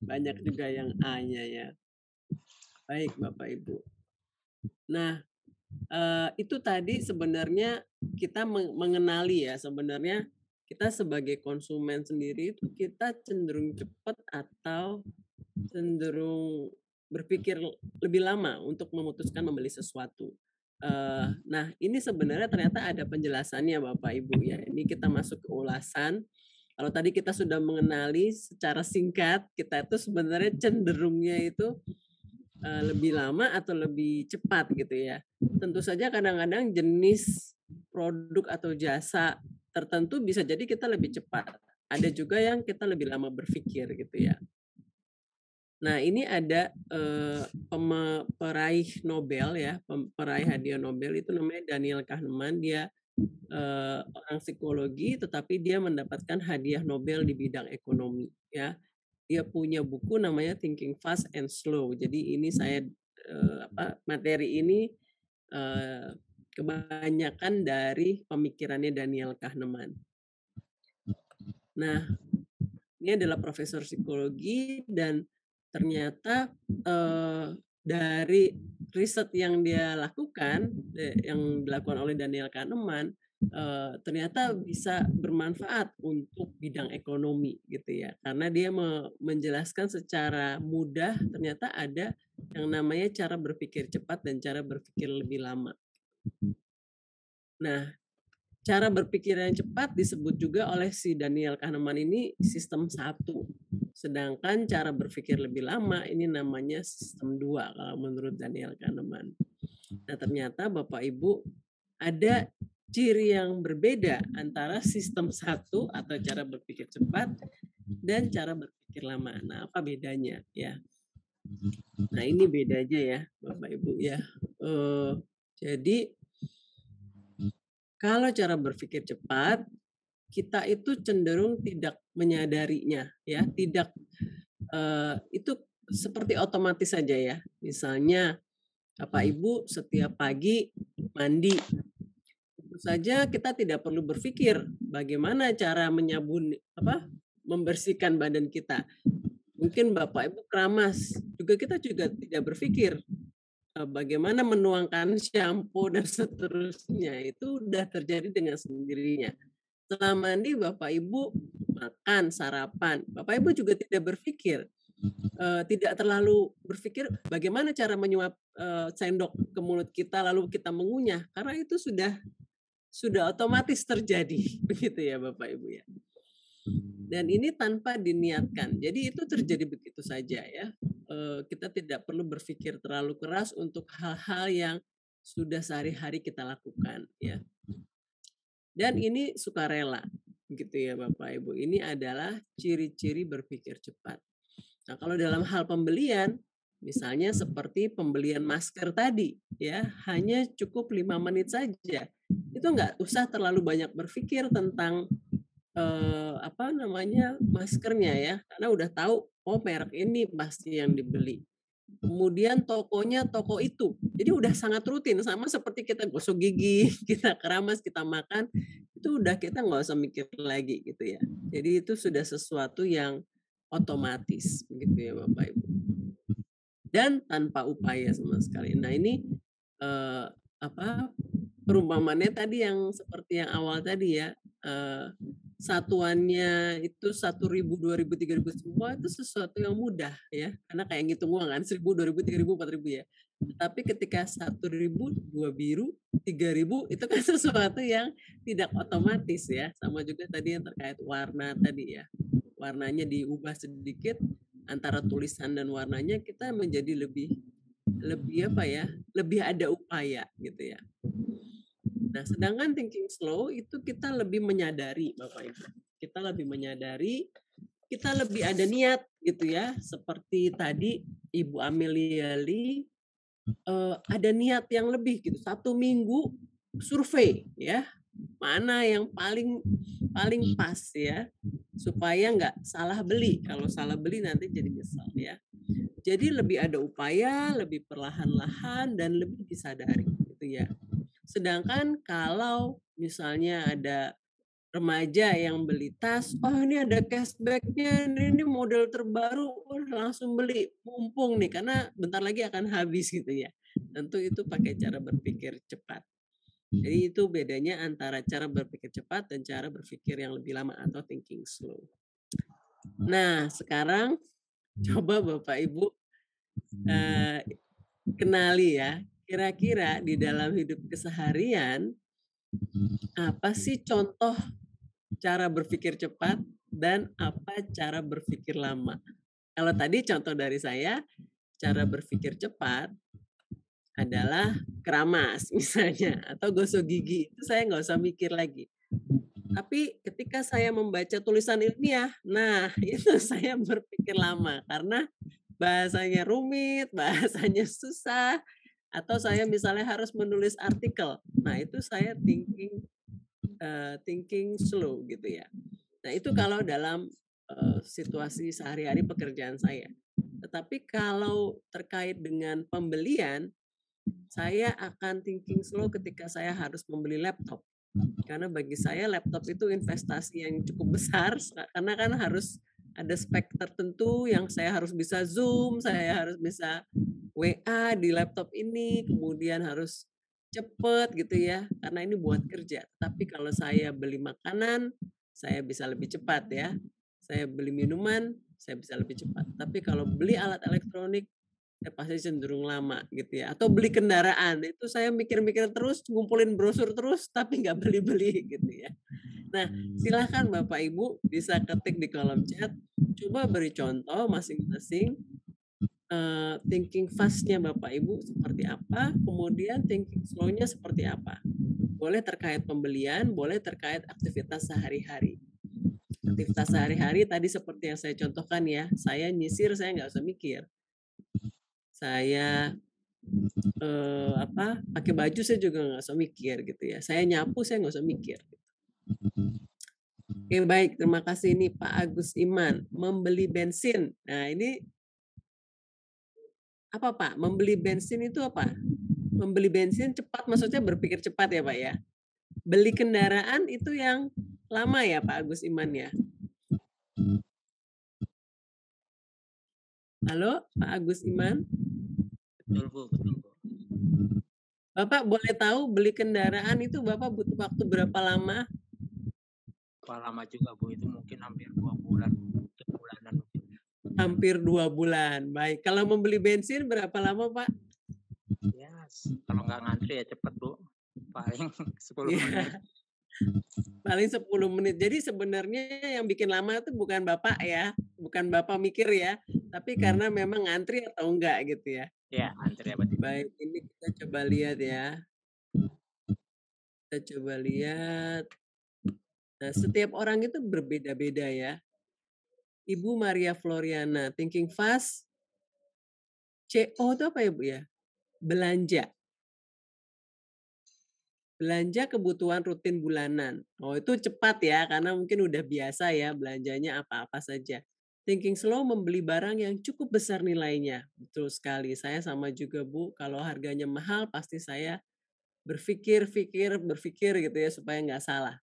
Banyak juga yang A-nya ah, ya. Baik Bapak Ibu. Nah eh, itu tadi sebenarnya kita mengenali ya sebenarnya kita sebagai konsumen sendiri itu kita cenderung cepat atau cenderung hmm. berpikir lebih lama untuk memutuskan membeli sesuatu. Uh, nah, ini sebenarnya ternyata ada penjelasannya Bapak Ibu ya. Ini kita masuk ke ulasan. Kalau tadi kita sudah mengenali secara singkat, kita itu sebenarnya cenderungnya itu uh, lebih lama atau lebih cepat gitu ya. Tentu saja kadang-kadang jenis produk atau jasa tertentu bisa jadi kita lebih cepat. Ada juga yang kita lebih lama berpikir gitu ya. Nah, ini ada uh, peraih Nobel ya, peraih hmm. hadiah Nobel itu namanya Daniel Kahneman. Dia uh, orang psikologi, tetapi dia mendapatkan hadiah Nobel di bidang ekonomi. Ya, dia punya buku namanya Thinking Fast and Slow. Jadi ini saya uh, apa materi ini uh, kebanyakan dari pemikirannya Daniel Kahneman. Nah, ini adalah profesor psikologi dan ternyata uh, dari riset yang dia lakukan yang dilakukan oleh Daniel Kahneman uh, ternyata bisa bermanfaat untuk bidang ekonomi gitu ya karena dia me menjelaskan secara mudah ternyata ada yang namanya cara berpikir cepat dan cara berpikir lebih lama. Mhm. Nah, cara berpikir yang cepat disebut juga oleh si Daniel Kahneman ini sistem satu. Sedangkan cara berpikir lebih lama ini namanya sistem dua kalau menurut Daniel Kahneman. Nah ternyata Bapak Ibu ada ciri yang berbeda antara sistem satu atau cara berpikir cepat dan cara berpikir lama. Nah apa bedanya ya? Nah ini bedanya ya Bapak Ibu ya. Uh, jadi kalau cara berpikir cepat, kita itu cenderung tidak menyadarinya, ya, tidak uh, itu seperti otomatis saja ya. Misalnya Bapak hmm. Ibu setiap pagi mandi. Tentu saja kita tidak perlu berpikir bagaimana cara menyabun apa membersihkan badan kita. Mungkin Bapak Ibu keramas, juga kita juga tidak berpikir Eh, bagaimana menuangkan shampo dan seterusnya itu sudah terjadi dengan sendirinya. Setelah mandi Bapak Ibu makan sarapan. Bapak Ibu juga tidak berpikir eh, tidak terlalu berpikir bagaimana cara menyuap eh, sendok ke mulut kita lalu kita mengunyah karena itu sudah sudah otomatis terjadi begitu ya Bapak Ibu ya. Dan ini tanpa diniatkan. Jadi itu terjadi begitu saja ya. Eh, kita tidak perlu berpikir terlalu keras untuk hal-hal yang sudah sehari-hari kita lakukan ya. Dan ini sukarela gitu ya Bapak Ibu. Ini adalah ciri-ciri berpikir cepat. Nah, kalau dalam hal pembelian misalnya seperti pembelian masker tadi ya hanya cukup lima menit saja itu nggak usah terlalu banyak berpikir tentang eh, apa namanya maskernya ya karena udah tahu oh merek ini pasti yang dibeli kemudian tokonya toko itu jadi udah sangat rutin sama seperti kita gosok gigi kita keramas kita makan itu udah kita nggak usah mikir lagi gitu ya jadi itu sudah sesuatu yang otomatis begitu ya bapak ibu dan tanpa upaya sama sekali nah ini eh, apa Gitu. perumpamannya tadi yang seperti yang awal tadi ya satuannya itu satu ribu dua ribu tiga ribu semua itu sesuatu yang mudah ya karena kayak ngitung uang kan seribu dua ribu tiga ribu empat ribu ya tapi ketika satu ribu dua biru tiga ribu itu kan sesuatu yang tidak otomatis ya sama juga tadi yang terkait warna tadi ya warnanya diubah sedikit antara tulisan dan warnanya kita menjadi lebih lebih apa ya lebih ada upaya gitu ya Nah, mm-hmm. sedangkan thinking slow itu kita lebih menyadari, Bapak Ibu. Kita lebih menyadari, kita lebih ada niat gitu ya. Seperti tadi Ibu Amelia Lee uh, ada niat yang lebih gitu. Satu minggu survei ya mana yang paling paling mm-hmm. pas ya supaya nggak salah beli kalau salah beli nanti jadi nyesel ya jadi lebih ada upaya lebih perlahan-lahan dan lebih disadari gitu ya Sedangkan kalau misalnya ada remaja yang beli tas, oh ini ada cashbacknya, ini model terbaru, langsung beli, mumpung nih karena bentar lagi akan habis gitu ya. Tentu itu pakai cara berpikir cepat. Jadi hmm. itu bedanya antara cara berpikir cepat dan cara berpikir yang lebih lama atau thinking slow. Nah sekarang hmm. coba Bapak Ibu hmm. eh, kenali ya Kira-kira di dalam hidup keseharian, hmm. apa sih contoh cara berpikir cepat dan apa cara berpikir lama? Kalau tadi contoh dari saya, cara hmm. berpikir cepat adalah keramas misalnya atau gosok gigi itu saya nggak usah mikir lagi. Hmm. Tapi ketika saya membaca tulisan ilmiah, nah itu saya berpikir lama karena bahasanya rumit, bahasanya susah, atau saya misalnya harus menulis artikel nah itu saya thinking uh, thinking slow gitu ya nah itu kalau dalam uh, situasi sehari-hari pekerjaan saya tetapi kalau terkait dengan pembelian saya akan thinking slow ketika saya harus membeli laptop karena bagi saya laptop itu investasi yang cukup besar karena kan harus ada spek tertentu yang saya harus bisa Zoom, saya harus bisa WA di laptop ini, kemudian harus cepet gitu ya, karena ini buat kerja. Tapi kalau saya beli makanan, saya bisa lebih cepat ya. Saya beli minuman, saya bisa lebih cepat. Tapi kalau beli alat elektronik, ya pasti cenderung lama gitu ya atau beli kendaraan itu saya mikir-mikir terus ngumpulin brosur terus tapi nggak beli-beli gitu ya nah silahkan hmm. bapak ibu bisa ketik di kolom chat coba beri contoh masing-masing uh, thinking fastnya bapak ibu seperti apa kemudian thinking slownya seperti apa boleh terkait pembelian boleh terkait aktivitas sehari-hari aktivitas sehari-hari tadi seperti yang saya contohkan ya saya nyisir saya nggak usah mikir saya eh, apa pakai baju saya juga nggak usah mikir gitu ya saya nyapu saya nggak usah mikir gitu. oke baik terima kasih ini Pak Agus Iman membeli bensin nah ini apa Pak membeli bensin itu apa membeli bensin cepat maksudnya berpikir cepat ya Pak ya beli kendaraan itu yang lama ya Pak Agus Iman ya Halo, Pak Agus Iman. Betul, Bu. Betul, Bu. Bapak boleh tahu beli kendaraan itu Bapak butuh waktu berapa lama? Berapa lama juga, Bu. Itu mungkin hampir dua bulan. Dua bulanan Hampir dua bulan. Baik. Kalau membeli bensin berapa lama, Pak? Ya, yes. kalau nggak ngantri ya cepat, Bu. Paling 10 iya. menit. paling 10 menit. Jadi sebenarnya yang bikin lama itu bukan Bapak ya, bukan Bapak mikir ya, tapi hmm. karena memang antri atau enggak gitu ya. Ya, antri apa tidak. Baik, ini kita coba lihat ya. Kita coba lihat. Nah, setiap orang itu berbeda-beda ya. Ibu Maria Floriana, thinking fast. CO itu apa ya, Bu ya? Belanja belanja kebutuhan rutin bulanan. Oh, itu cepat ya karena mungkin udah biasa ya belanjanya apa-apa saja. Thinking slow membeli barang yang cukup besar nilainya. Betul sekali. Saya sama juga, Bu. Kalau harganya mahal pasti saya berpikir, pikir, berpikir gitu ya supaya nggak salah.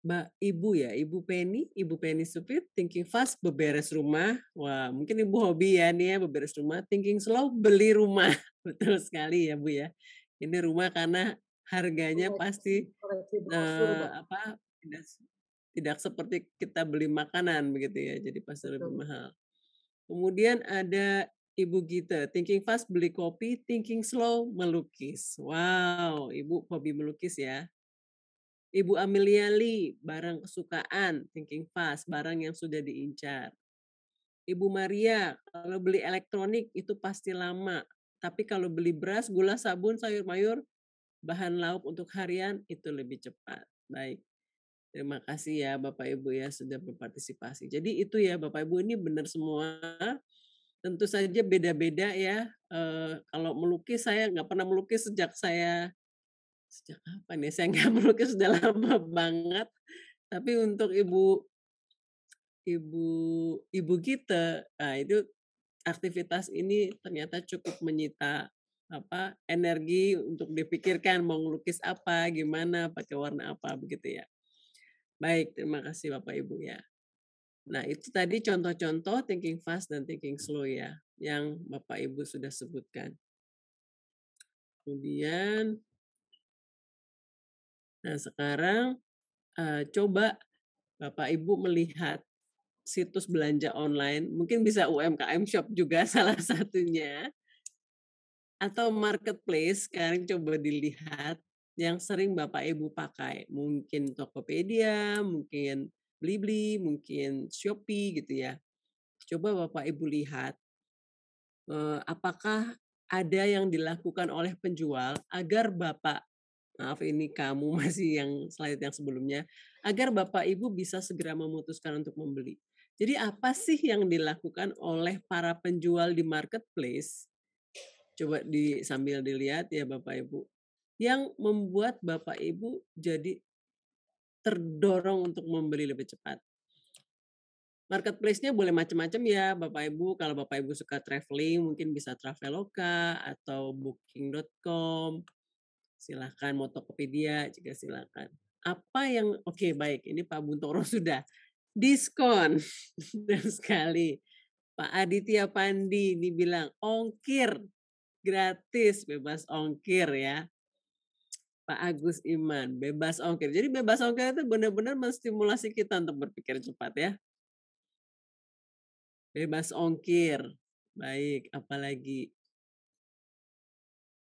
Mbak Ibu ya, Ibu Penny, Ibu Penny Supit, thinking fast, beberes rumah. Wah, mungkin Ibu hobi ya nih ya, beberes rumah. Thinking slow, beli rumah. Betul sekali ya Bu ya ini rumah karena harganya iya, pasti uh, apa tidak tidak seperti kita beli makanan begitu ya jadi pasti lebih mahal kemudian ada Ibu Gita, thinking fast beli kopi, thinking slow melukis. Wow, Ibu hobi melukis ya. Ibu Amelia Lee, barang kesukaan, thinking fast, barang yang sudah diincar. Ibu Maria, kalau beli elektronik itu pasti lama, tapi kalau beli beras, gula, sabun, sayur mayur, bahan lauk untuk harian itu lebih cepat. Baik. Terima kasih ya Bapak Ibu ya sudah berpartisipasi. Jadi itu ya Bapak Ibu ini benar semua. Tentu saja beda-beda ya. E, kalau melukis saya nggak pernah melukis sejak saya sejak apa nih? Ya? Saya nggak melukis sudah lama banget. Tapi untuk Ibu Ibu Ibu kita, nah itu aktivitas ini ternyata cukup menyita apa energi untuk dipikirkan mau ngelukis apa, gimana, pakai warna apa begitu ya. Baik, terima kasih Bapak Ibu ya. Nah, itu tadi contoh-contoh thinking fast dan thinking slow ya yang Bapak Ibu sudah sebutkan. Kemudian nah sekarang uh, coba Bapak Ibu melihat situs belanja online, mungkin bisa UMKM shop juga salah satunya, atau marketplace sekarang coba dilihat yang sering Bapak Ibu pakai. Mungkin Tokopedia, mungkin Blibli, mungkin Shopee gitu ya. Coba Bapak Ibu lihat eh, apakah ada yang dilakukan oleh penjual agar Bapak maaf ini kamu masih yang slide yang sebelumnya agar Bapak Ibu bisa segera memutuskan untuk membeli. Jadi apa sih yang dilakukan oleh para penjual di marketplace? Coba di sambil dilihat ya Bapak Ibu. Yang membuat Bapak Ibu jadi terdorong untuk membeli lebih cepat. Marketplace-nya boleh macam-macam ya Bapak Ibu. Kalau Bapak Ibu suka traveling mungkin bisa Traveloka atau booking.com. Silakan Motokopedia juga silakan. Apa yang oke okay, baik ini Pak Buntoro sudah diskon. Dan sekali Pak Aditya Pandi dibilang ongkir gratis, bebas ongkir ya. Pak Agus Iman, bebas ongkir. Jadi bebas ongkir itu benar-benar menstimulasi kita untuk berpikir cepat ya. Bebas ongkir. Baik, apalagi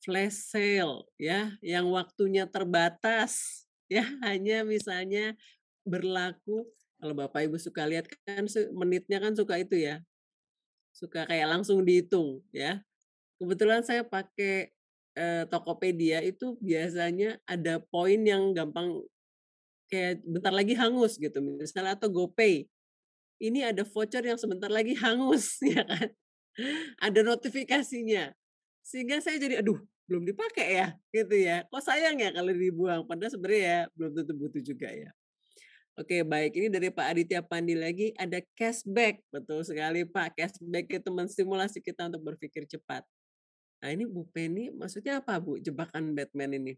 flash sale ya yang waktunya terbatas ya hanya misalnya berlaku kalau Bapak Ibu suka lihat kan menitnya kan suka itu ya. Suka kayak langsung dihitung ya. Kebetulan saya pakai eh, Tokopedia itu biasanya ada poin yang gampang kayak bentar lagi hangus gitu misalnya atau GoPay. Ini ada voucher yang sebentar lagi hangus ya kan. ada notifikasinya. Sehingga saya jadi aduh, belum dipakai ya gitu ya. Kok sayang ya kalau dibuang padahal sebenarnya ya belum tentu butuh juga ya. Oke, baik. Ini dari Pak Aditya Pandi lagi ada cashback. Betul sekali, Pak. Cashback itu menstimulasi kita untuk berpikir cepat. Nah, ini Bu Penny maksudnya apa, Bu? Jebakan Batman ini?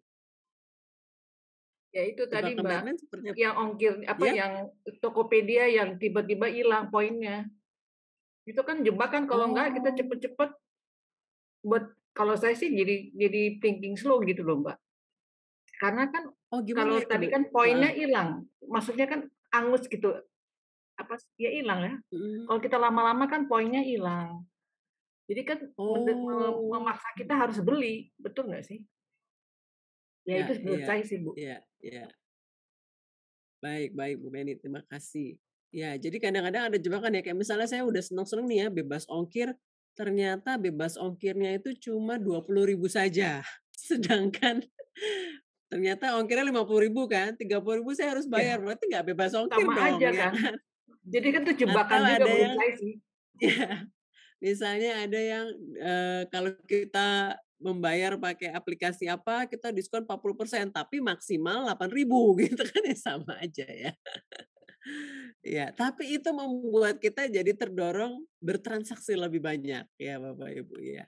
Ya itu jebakan tadi, Mbak. Batman Yang ongkir apa ya? yang Tokopedia yang tiba-tiba hilang poinnya. Itu kan jebakan kalau oh. enggak kita cepat-cepat buat kalau saya sih jadi jadi thinking slow gitu loh, Mbak. Karena kan oh, kalau itu? tadi kan poinnya hilang, maksudnya kan angus gitu. Apa ya hilang ya? Mm. Kalau kita lama-lama kan poinnya hilang. Jadi kan oh. memaksa kita harus beli, betul nggak sih? Ya, ya itu menurut ya, saya sih bu. Ya, ya. Baik, baik Bu Beni, terima kasih. Ya, jadi kadang-kadang ada jebakan ya, kayak misalnya saya udah senang-senang nih ya, bebas ongkir, ternyata bebas ongkirnya itu cuma 20 ribu saja. Sedangkan ternyata ongkirnya lima puluh ribu kan tiga puluh ribu saya harus iya. bayar ya. berarti nggak bebas ongkir Sama dong aja, ya. kan? jadi kan tuh jebakan Atau juga menurut sih ya, misalnya ada yang uh, kalau kita membayar pakai aplikasi apa kita diskon 40% tapi maksimal delapan ribu gitu kan ya sama aja ya. ya, tapi itu membuat kita jadi terdorong bertransaksi lebih banyak ya Bapak Ibu ya.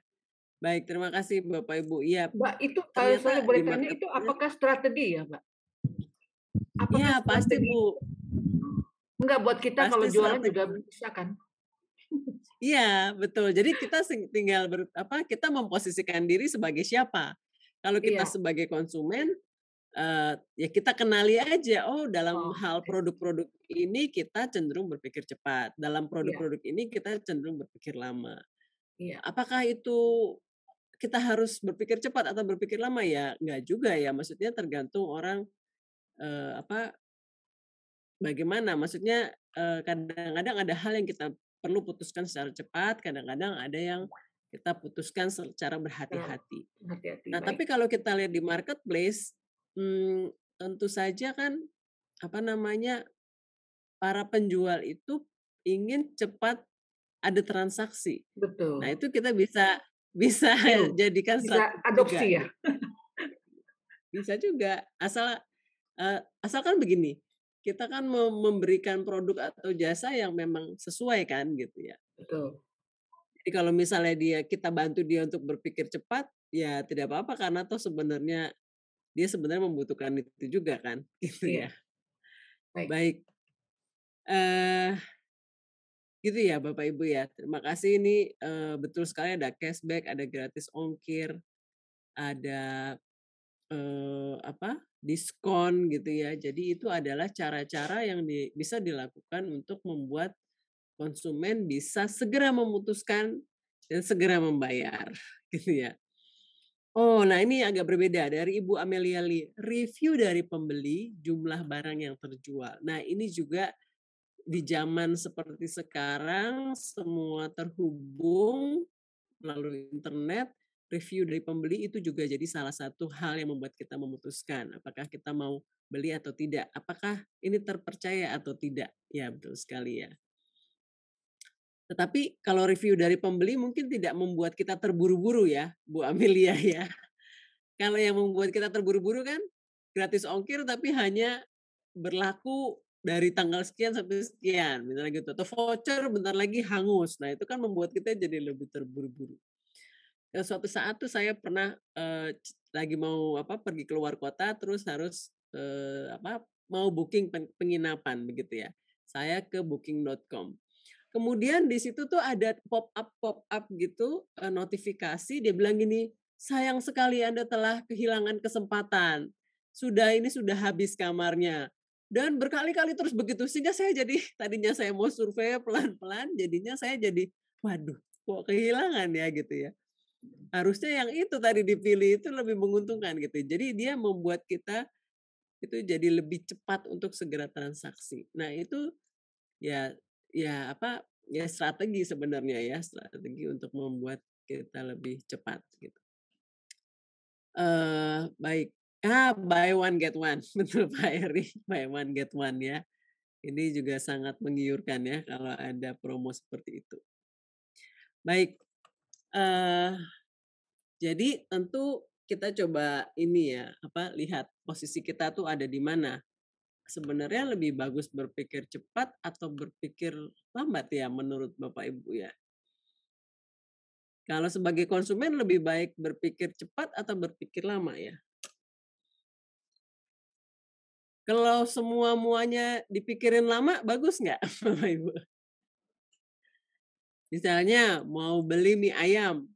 Baik, terima kasih Bapak Ibu. Iya, Mbak, itu kalau saya boleh tanya itu apakah strategi ya, Mbak? Iya, apakah ya, pasti Bu. Enggak buat kita pasti kalau jualan strategi. juga bisa kan? Iya, betul. Jadi kita tinggal ber, apa kita memposisikan diri sebagai siapa. Kalau kita iya. sebagai konsumen uh, ya kita kenali aja oh dalam oh, hal produk-produk ini kita cenderung berpikir cepat, dalam iya. produk-produk yeah. ini kita cenderung berpikir lama. Iya. Apakah itu kita harus berpikir cepat atau berpikir lama ya nggak juga ya maksudnya tergantung orang eh, apa bagaimana maksudnya kadang kadang-kadang ada hal yang kita perlu putuskan secara cepat kadang-kadang ada yang kita putuskan secara nah, berhati-hati. Nah, tapi kalau kita lihat di marketplace hmm, tentu saja kan apa namanya para penjual itu ingin cepat ada transaksi. Nah, Betul. Nah, itu kita bisa bisa hmm. jadikan bisa adopsi juga. ya gitu. bisa juga asal uh, asalkan begini kita kan memberikan produk atau jasa yang memang sesuai kan gitu ya betul jadi kalau misalnya dia kita bantu dia untuk berpikir cepat ya tidak apa-apa karena toh sebenarnya dia sebenarnya membutuhkan itu juga kan gitu iya. ya baik, baik. Uh, Gitu ya Bapak Ibu ya. Terima kasih ini uh, betul sekali ada cashback, ada gratis ongkir, ada uh, apa? diskon gitu ya. Jadi itu adalah cara-cara yang di, bisa dilakukan untuk membuat konsumen bisa segera memutuskan dan segera membayar gitu ya. Oh, nah ini agak berbeda dari Ibu Amelia Lee. Review dari pembeli jumlah barang yang terjual. Nah, ini juga di zaman seperti sekarang semua terhubung melalui internet, review dari pembeli itu juga jadi salah satu hal yang membuat kita memutuskan apakah kita mau beli atau tidak, apakah ini terpercaya atau tidak. Ya, betul sekali ya. Tetapi kalau review dari pembeli mungkin tidak membuat kita terburu-buru ya, Bu Amelia ya. Kalau yang membuat kita terburu-buru kan gratis ongkir tapi hanya berlaku dari tanggal sekian sampai sekian, misalnya gitu. Atau voucher bentar lagi hangus. Nah, itu kan membuat kita jadi lebih terburu-buru. Ya, suatu saat tuh saya pernah eh, lagi mau apa pergi keluar kota terus harus eh, apa mau booking penginapan begitu ya. Saya ke booking.com. Kemudian di situ tuh ada pop up pop up gitu notifikasi dia bilang gini, "Sayang sekali Anda telah kehilangan kesempatan. Sudah ini sudah habis kamarnya." dan berkali-kali terus begitu sehingga saya jadi tadinya saya mau survei pelan-pelan jadinya saya jadi waduh kok kehilangan ya gitu ya harusnya yang itu tadi dipilih itu lebih menguntungkan gitu jadi dia membuat kita itu jadi lebih cepat untuk segera transaksi nah itu ya ya apa ya strategi sebenarnya ya strategi untuk membuat kita lebih cepat gitu uh, baik Ah, buy one get one, betul Pak Eri, buy one get one ya. Ini juga sangat menggiurkan ya kalau ada promo seperti itu. Baik, uh, jadi tentu kita coba ini ya, apa lihat posisi kita tuh ada di mana. Sebenarnya lebih bagus berpikir cepat atau berpikir lambat ya menurut Bapak Ibu ya. Kalau sebagai konsumen lebih baik berpikir cepat atau berpikir lama ya? Kalau semua muanya dipikirin lama, bagus nggak, Bapak Ibu? Misalnya mau beli mie ayam,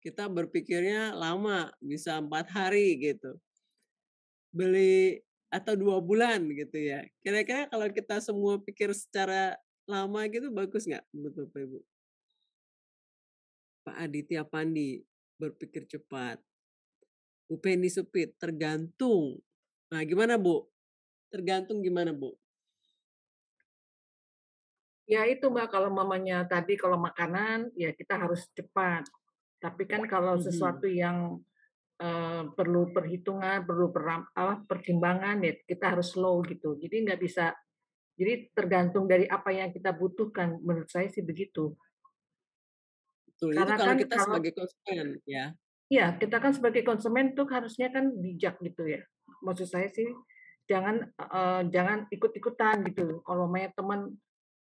kita berpikirnya lama, bisa empat hari gitu. Beli atau dua bulan gitu ya. Kira-kira kalau kita semua pikir secara lama gitu bagus nggak menurut Bapak Ibu? Pak Aditya Pandi berpikir cepat. Bu Penny Supit tergantung. Nah gimana Bu? tergantung gimana Bu? Ya itu Mbak, kalau mamanya tadi kalau makanan ya kita harus cepat. Tapi kan kalau sesuatu yang uh, perlu perhitungan, perlu peram, uh, pertimbangan ya kita harus slow gitu. Jadi nggak bisa. Jadi tergantung dari apa yang kita butuhkan. Menurut saya sih begitu. Betul. Karena itu kalau kan kita kalau, sebagai konsumen ya. Iya, kita kan sebagai konsumen tuh harusnya kan bijak gitu ya. Maksud saya sih jangan uh, jangan ikut-ikutan gitu kalau main teman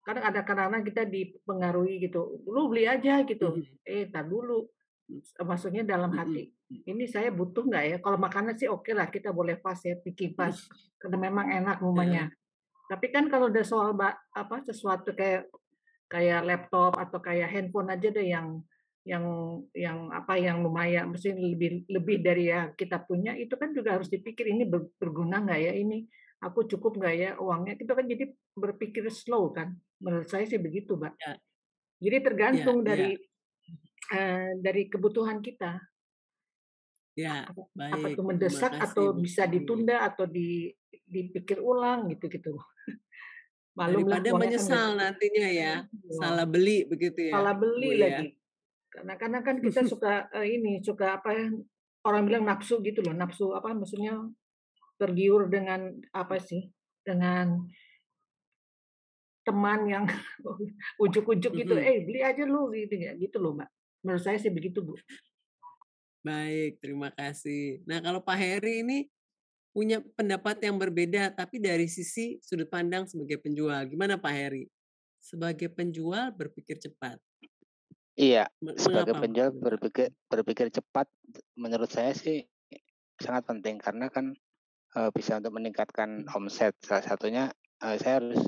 kadang ada karena kita dipengaruhi gitu lu beli aja gitu mhm. eh tak dulu mmm. maksudnya dalam mhm. hati mhm. ini saya butuh nggak ya kalau makanan sih oke okay lah kita boleh pas ya pikir iya. pas karena memang enak rumahnya iya. tapi kan kalau udah soal apa sesuatu kayak kayak laptop atau kayak handphone aja deh yang yang yang apa yang lumayan mesti lebih lebih dari yang kita punya itu kan juga harus dipikir ini berguna nggak ya ini aku cukup nggak ya uangnya kita kan jadi berpikir slow kan menurut saya sih begitu mbak ya. jadi iya, tergantung ya, dari ya. Uh, dari kebutuhan kita ya baik apa itu mendesak kasih, atau bisa ditunda atau di dipikir ulang gitu gitu Malum daripada kan menyesal kan nantinya ya. ya salah beli begitu ya salah beli Bu, ya. lagi ya karena karena kan kita suka uh, ini, suka apa ya? Orang bilang nafsu gitu loh, nafsu apa maksudnya tergiur dengan apa sih? Dengan teman yang ujuk-ujuk gitu, eh beli aja lu gitu, ya gitu loh mbak. Menurut saya sih begitu bu. Baik, terima kasih. Nah kalau Pak Heri ini punya pendapat yang berbeda, tapi dari sisi sudut pandang sebagai penjual, gimana Pak Heri? Sebagai penjual berpikir cepat, Iya, sebagai penjual berpikir berpikir cepat menurut saya sih sangat penting karena kan e, bisa untuk meningkatkan omset. Salah satunya e, saya harus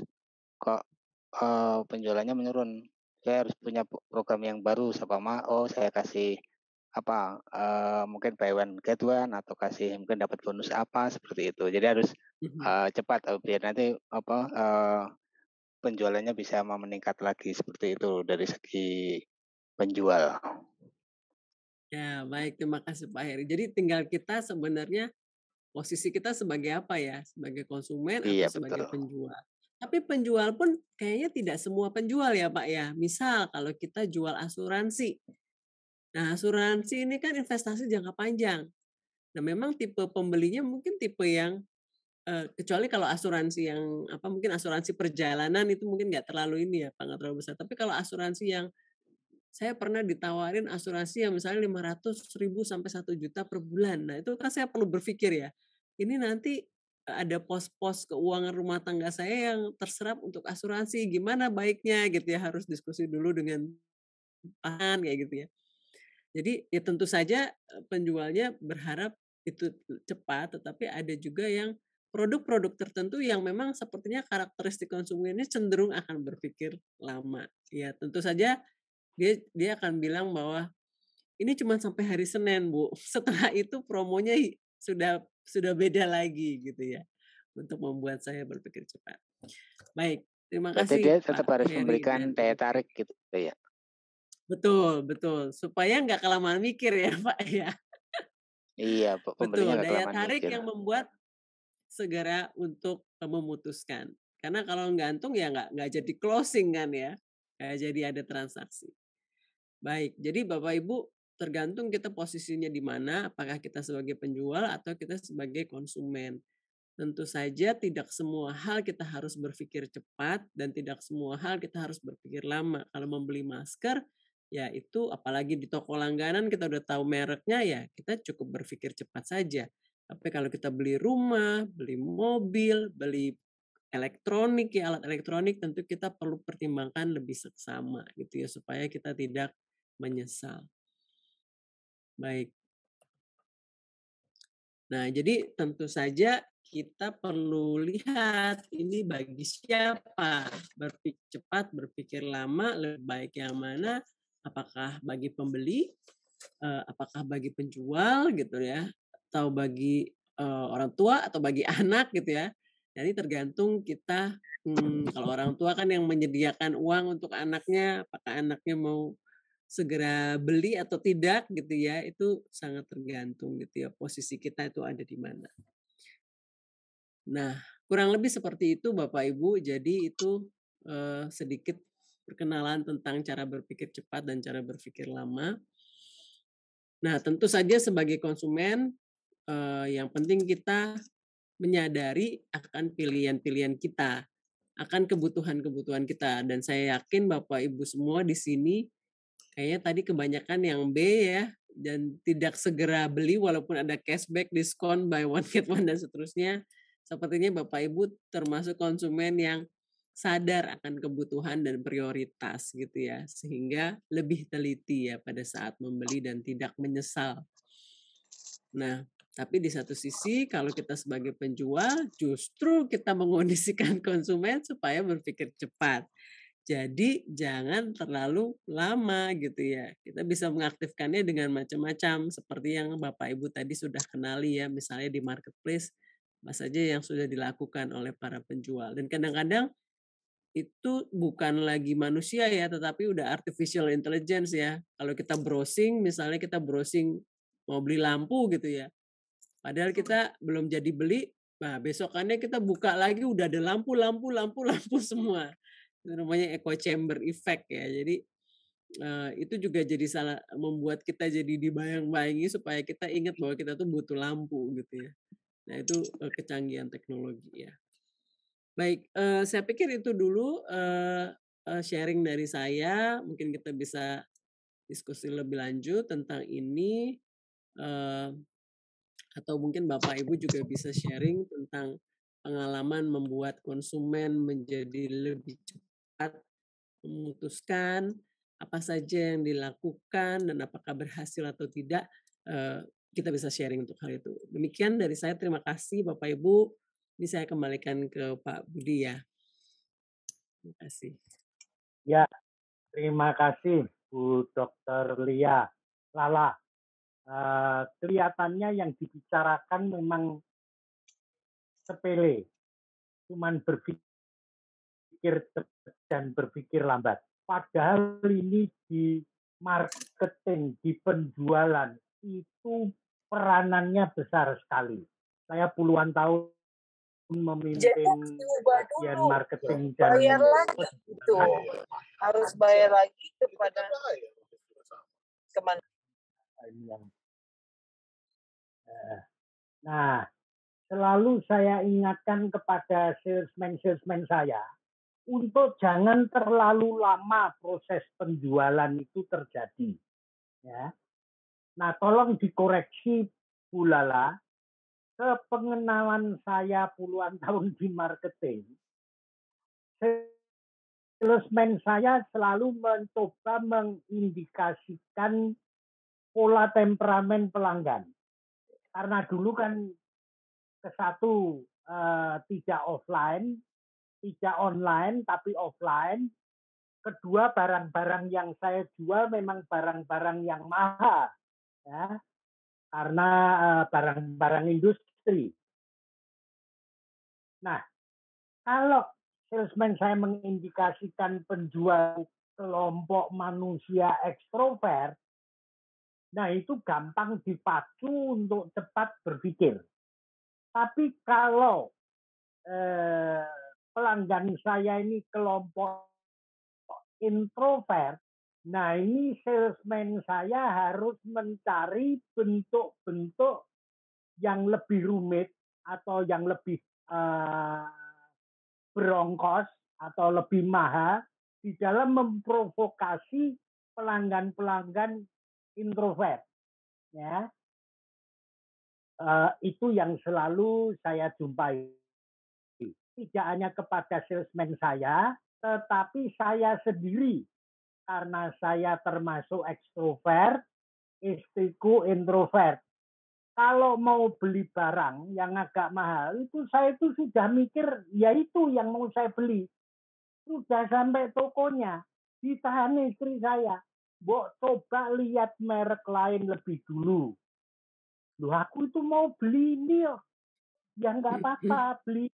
kok e, penjualannya menurun. Saya harus punya program yang baru sama oh saya kasih apa e, mungkin buy one get one atau kasih mungkin dapat bonus apa seperti itu. Jadi harus e, cepat biar nanti apa e, penjualannya bisa meningkat lagi seperti itu dari segi penjual. Ya, baik. Terima kasih Pak Heri. Jadi tinggal kita sebenarnya posisi kita sebagai apa ya? Sebagai konsumen iya, atau sebagai betul. penjual. Tapi penjual pun kayaknya tidak semua penjual ya Pak ya. Misal kalau kita jual asuransi. Nah asuransi ini kan investasi jangka panjang. Nah memang tipe pembelinya mungkin tipe yang eh, kecuali kalau asuransi yang apa mungkin asuransi perjalanan itu mungkin nggak terlalu ini ya Pak nggak terlalu besar. Tapi kalau asuransi yang saya pernah ditawarin asuransi yang misalnya 500 ribu sampai 1 juta per bulan. Nah itu kan saya perlu berpikir ya, ini nanti e, ada pos-pos keuangan rumah tangga saya yang terserap untuk asuransi. Gimana baiknya gitu ya, harus diskusi dulu dengan pasangan kayak gitu ya. Jadi ya tentu saja e, penjualnya berharap itu cepat, tetapi ada juga yang produk-produk tertentu yang memang sepertinya karakteristik konsumen ini cenderung akan berpikir lama. Ya, tentu saja dia dia akan bilang bahwa ini cuma sampai hari Senin bu setelah itu promonya sudah sudah beda lagi gitu ya untuk membuat saya berpikir cepat baik terima kasih dia tetap Pak harus Mary, memberikan daya tarik gitu ya betul betul supaya nggak kelamaan mikir ya Pak ya iya betul daya tarik mikir. yang membuat segera untuk e, memutuskan karena kalau gantung ya nggak nggak jadi closing kan ya nggak jadi ada transaksi Baik, jadi Bapak Ibu tergantung kita posisinya di mana, apakah kita sebagai penjual atau kita sebagai konsumen. Tentu saja tidak semua hal kita harus berpikir cepat dan tidak semua hal kita harus berpikir lama. Kalau membeli masker, ya itu apalagi di toko langganan kita udah tahu mereknya ya, kita cukup berpikir cepat saja. Tapi kalau kita beli rumah, beli mobil, beli elektronik ya alat elektronik tentu kita perlu pertimbangkan lebih seksama gitu ya supaya kita tidak menyesal. Baik. Nah, jadi tentu saja kita perlu lihat ini bagi siapa berpikir cepat, berpikir lama, lebih baik yang mana? Apakah bagi pembeli, eh, apakah bagi penjual gitu ya, atau bagi eh, orang tua atau bagi anak gitu ya? Jadi tergantung kita hmm, kalau orang tua kan yang menyediakan uang untuk anaknya, apakah anaknya mau segera beli atau tidak gitu ya itu sangat tergantung gitu ya posisi kita itu ada di mana. Nah kurang lebih seperti itu Bapak Ibu jadi itu eh, sedikit perkenalan tentang cara berpikir cepat dan cara berpikir lama. Nah tentu saja sebagai konsumen eh, yang penting kita menyadari akan pilihan-pilihan kita akan kebutuhan-kebutuhan kita dan saya yakin Bapak Ibu semua di sini Kayaknya tadi kebanyakan yang B ya dan tidak segera beli walaupun ada cashback, diskon, buy one get one dan seterusnya. Sepertinya Bapak Ibu termasuk konsumen yang sadar akan kebutuhan dan prioritas gitu ya sehingga lebih teliti ya pada saat membeli dan tidak menyesal. Nah, tapi di satu sisi kalau kita sebagai penjual justru kita mengondisikan konsumen supaya berpikir cepat. Jadi jangan terlalu lama gitu ya. Kita bisa mengaktifkannya dengan macam-macam seperti yang Bapak Ibu tadi sudah kenali ya, misalnya di marketplace apa saja yang sudah dilakukan oleh para penjual. Dan kadang-kadang itu bukan lagi manusia ya, tetapi udah artificial intelligence ya. Kalau kita browsing, misalnya kita browsing mau beli lampu gitu ya. Padahal kita belum jadi beli, nah besokannya kita buka lagi udah ada lampu, lampu, lampu, lampu semua namanya echo chamber effect ya. Jadi uh, itu juga jadi salah membuat kita jadi dibayang-bayangi supaya kita ingat bahwa kita tuh butuh lampu gitu ya. Nah itu uh, kecanggihan teknologi ya. Baik, uh, saya pikir itu dulu uh, uh, sharing dari saya. Mungkin kita bisa diskusi lebih lanjut tentang ini. Uh, atau mungkin Bapak Ibu juga bisa sharing tentang pengalaman membuat konsumen menjadi lebih cepat memutuskan apa saja yang dilakukan dan apakah berhasil atau tidak eh, kita bisa sharing untuk hal itu. Demikian dari saya terima kasih Bapak Ibu. Ini saya kembalikan ke Pak Budi ya. Terima kasih. Ya, terima kasih Bu Dr. Lia Lala. Uh, kelihatannya yang dibicarakan memang sepele, cuman berpikir berpikir cepat dan berpikir lambat. Padahal ini di marketing, di penjualan itu peranannya besar sekali. Saya puluhan tahun memimpin bagian marketing dan bayar lagi itu harus bayar lagi kepada kemana eh, nah selalu saya ingatkan kepada salesman salesman saya untuk jangan terlalu lama proses penjualan itu terjadi. Ya. Nah, tolong dikoreksi pula lah. kepengenalan saya puluhan tahun di marketing. Salesman saya selalu mencoba mengindikasikan pola temperamen pelanggan. Karena dulu kan ke satu eh, tidak offline, tidak online tapi offline. Kedua, barang-barang yang saya jual memang barang-barang yang mahal, ya, karena eh, barang-barang industri. Nah, kalau salesman saya mengindikasikan penjual kelompok manusia ekstrovert, nah itu gampang dipacu untuk cepat berpikir. Tapi kalau eh, pelanggan saya ini kelompok introvert, nah ini salesman saya harus mencari bentuk-bentuk yang lebih rumit atau yang lebih uh, berongkos atau lebih mahal di dalam memprovokasi pelanggan-pelanggan introvert. Ya, uh, itu yang selalu saya jumpai tidak hanya kepada salesman saya, tetapi saya sendiri karena saya termasuk ekstrovert, istriku introvert. Kalau mau beli barang yang agak mahal, itu saya itu sudah mikir, ya itu yang mau saya beli. Sudah sampai tokonya, ditahan istri saya. Mbok coba lihat merek lain lebih dulu. Loh aku itu mau beli ini, oh. ya nggak apa-apa, beli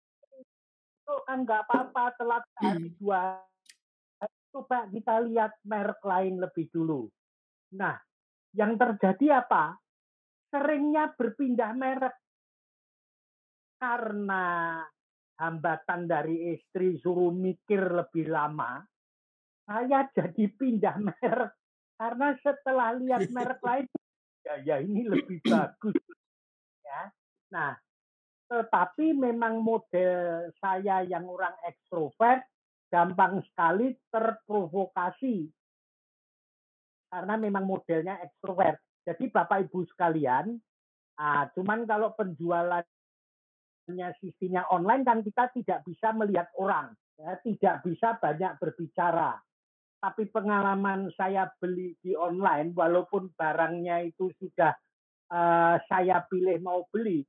itu kan nggak apa-apa telat hmm. hari dua coba kita lihat merek lain lebih dulu nah yang terjadi apa seringnya berpindah merek karena hambatan dari istri suruh mikir lebih lama saya jadi pindah merek karena setelah lihat merek lain ya, ya ini lebih bagus ya nah tapi memang model saya yang orang ekstrovert gampang sekali terprovokasi karena memang modelnya ekstrovert. Jadi Bapak Ibu sekalian, ah, cuman kalau penjualannya sistemnya online kan kita tidak bisa melihat orang, ya, tidak bisa banyak berbicara. Tapi pengalaman saya beli di online, walaupun barangnya itu sudah uh, saya pilih mau beli,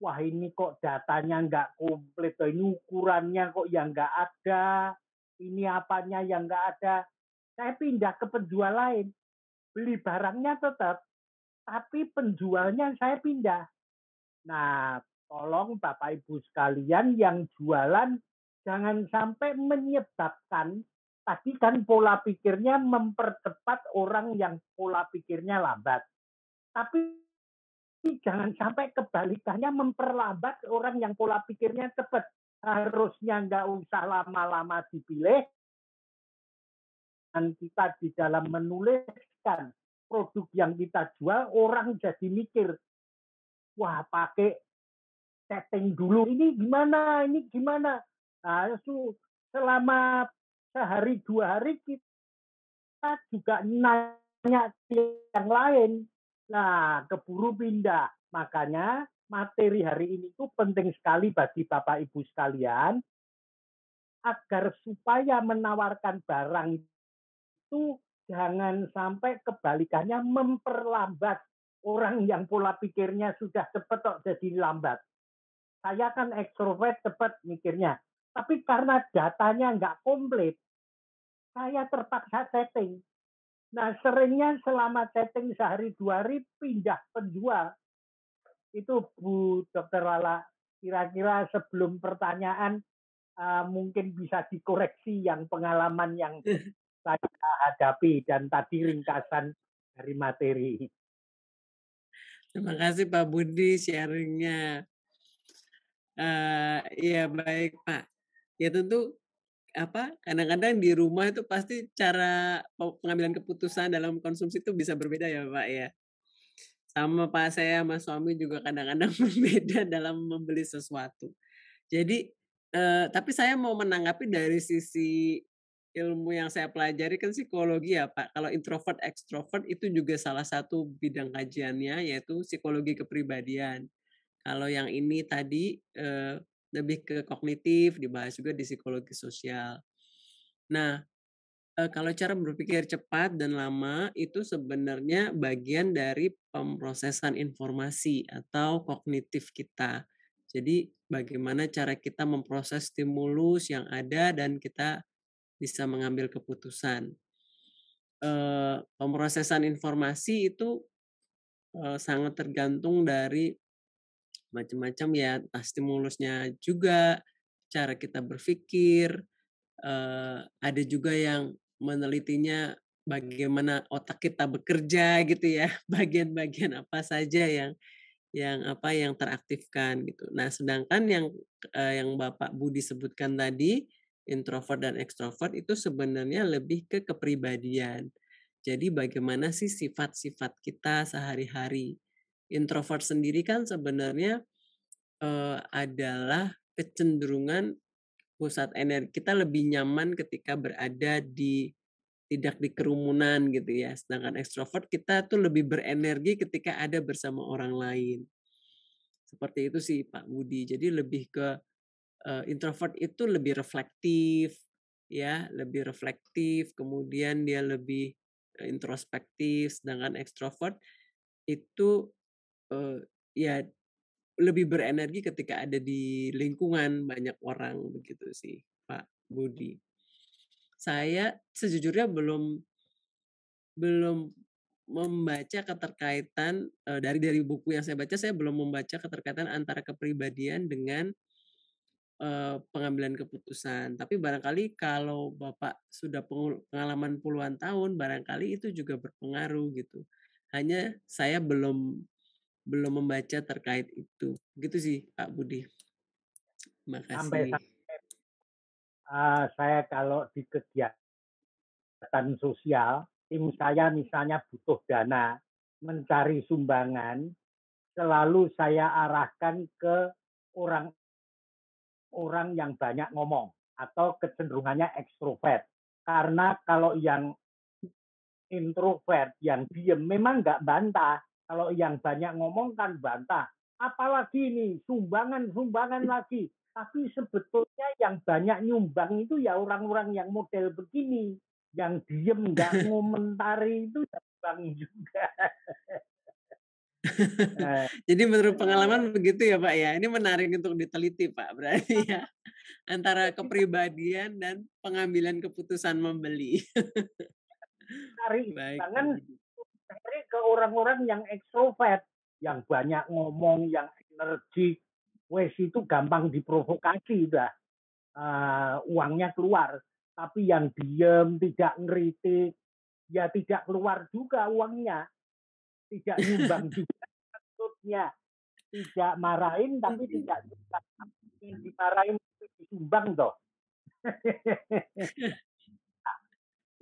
wah ini kok datanya nggak komplit, ini ukurannya kok yang nggak ada, ini apanya yang nggak ada. Saya pindah ke penjual lain, beli barangnya tetap, tapi penjualnya saya pindah. Nah, tolong Bapak Ibu sekalian yang jualan jangan sampai menyebabkan tadi kan pola pikirnya mempercepat orang yang pola pikirnya lambat. Tapi jangan sampai kebalikannya memperlambat orang yang pola pikirnya cepat. Harusnya nggak usah lama-lama dipilih. Dan kita di dalam menuliskan produk yang kita jual, orang jadi mikir, wah pakai setting dulu, ini gimana, ini gimana. Nah, selama sehari dua hari kita juga nanya yang lain Nah, keburu pindah. Makanya materi hari ini itu penting sekali bagi Bapak Ibu sekalian agar supaya menawarkan barang itu jangan sampai kebalikannya memperlambat orang yang pola pikirnya sudah cepat kok jadi lambat. Saya kan ekstrovert cepat mikirnya, tapi karena datanya nggak komplit, saya terpaksa setting. Nah seringnya selama chatting sehari dua hari pindah penjual. Itu Bu Dokter Lala kira-kira sebelum pertanyaan uh, mungkin bisa dikoreksi yang pengalaman yang saya hadapi dan tadi ringkasan dari materi. Terima kasih Pak Budi sharingnya. Uh, ya baik Pak. Ya tentu apa kadang-kadang di rumah itu pasti cara pengambilan keputusan dalam konsumsi itu bisa berbeda ya Pak ya. Sama Pak saya sama suami juga kadang-kadang berbeda dalam membeli sesuatu. Jadi eh, tapi saya mau menanggapi dari sisi ilmu yang saya pelajari kan psikologi ya Pak. Kalau introvert ekstrovert itu juga salah satu bidang kajiannya yaitu psikologi kepribadian. Kalau yang ini tadi eh, lebih ke kognitif, dibahas juga di psikologi sosial. Nah, kalau cara berpikir cepat dan lama itu sebenarnya bagian dari pemrosesan informasi atau kognitif kita. Jadi bagaimana cara kita memproses stimulus yang ada dan kita bisa mengambil keputusan. Pemrosesan informasi itu sangat tergantung dari macam-macam ya entah stimulusnya juga cara kita berpikir uh, ada juga yang menelitinya bagaimana otak kita bekerja gitu ya bagian-bagian apa saja yang yang apa yang teraktifkan gitu nah sedangkan yang uh, yang bapak Budi sebutkan tadi introvert dan ekstrovert itu sebenarnya lebih ke kepribadian jadi bagaimana sih sifat-sifat kita sehari-hari introvert sendiri kan sebenarnya uh, adalah kecenderungan pusat energi kita lebih nyaman ketika berada di tidak di kerumunan gitu ya. Sedangkan ekstrovert kita tuh lebih berenergi ketika ada bersama orang lain. Seperti itu sih Pak Budi. Jadi lebih ke uh, introvert itu lebih reflektif ya, lebih reflektif, kemudian dia lebih introspektif, sedangkan ekstrovert itu uh, ya lebih berenergi ketika ada di lingkungan banyak orang begitu sih Pak Budi. Saya sejujurnya belum belum membaca keterkaitan eh, dari dari buku yang saya baca saya belum membaca keterkaitan antara kepribadian dengan eh, pengambilan keputusan. Tapi barangkali kalau Bapak sudah pengalaman puluhan tahun, barangkali itu juga berpengaruh gitu. Hanya saya belum belum membaca terkait itu. gitu sih Pak Budi. Terima kasih. Sampai, sampai uh, saya kalau di kegiatan sosial, tim saya misalnya butuh dana mencari sumbangan, selalu saya arahkan ke orang orang yang banyak ngomong atau kecenderungannya ekstrovert. Karena kalau yang introvert yang diem memang nggak bantah, kalau yang banyak ngomong kan bantah. Apalagi ini sumbangan-sumbangan lagi. Tapi sebetulnya yang banyak nyumbang itu ya orang-orang yang model begini. Yang diem nggak ngomentari itu nyumbang ya juga. Eh. Jadi menurut pengalaman begitu ya Pak ya. Ini menarik untuk diteliti Pak. Berarti ya antara kepribadian dan pengambilan keputusan membeli. Tarik tangan cari ke orang-orang yang ekstrovert, yang banyak ngomong, yang energi. Wes itu gampang diprovokasi udah. Uh, ah, uangnya keluar. Tapi yang diem, tidak ngeritik, ya tidak keluar juga uangnya. Tidak nyumbang juga maksudnya. Tidak marahin tapi tidak yang dimarahin disumbang toh.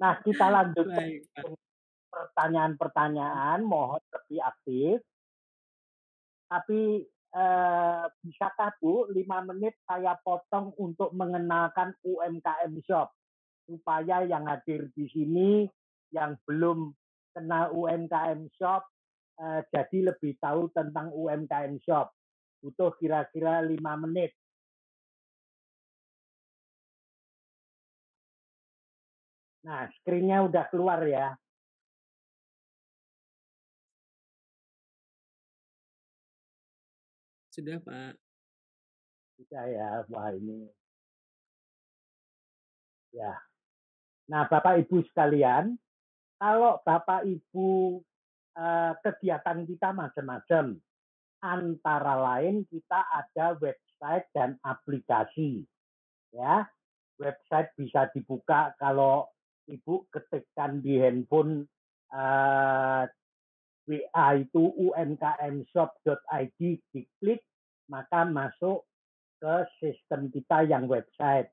nah, kita lanjutkan pertanyaan-pertanyaan mohon lebih aktif. Tapi eh, bisakah Bu 5 menit saya potong untuk mengenalkan UMKM Shop supaya yang hadir di sini yang belum kenal UMKM Shop eh, jadi lebih tahu tentang UMKM Shop. Butuh kira-kira 5 menit. Nah, screen-nya udah keluar ya. Sudah, Pak. Sudah ya, wah ini. Ya. Nah, Bapak Ibu sekalian, kalau Bapak Ibu kegiatan kita macam-macam, antara lain kita ada website dan aplikasi. Ya, website bisa dibuka kalau Ibu ketikkan di handphone eh, WA itu umkmshop.id diklik maka masuk ke sistem kita yang website.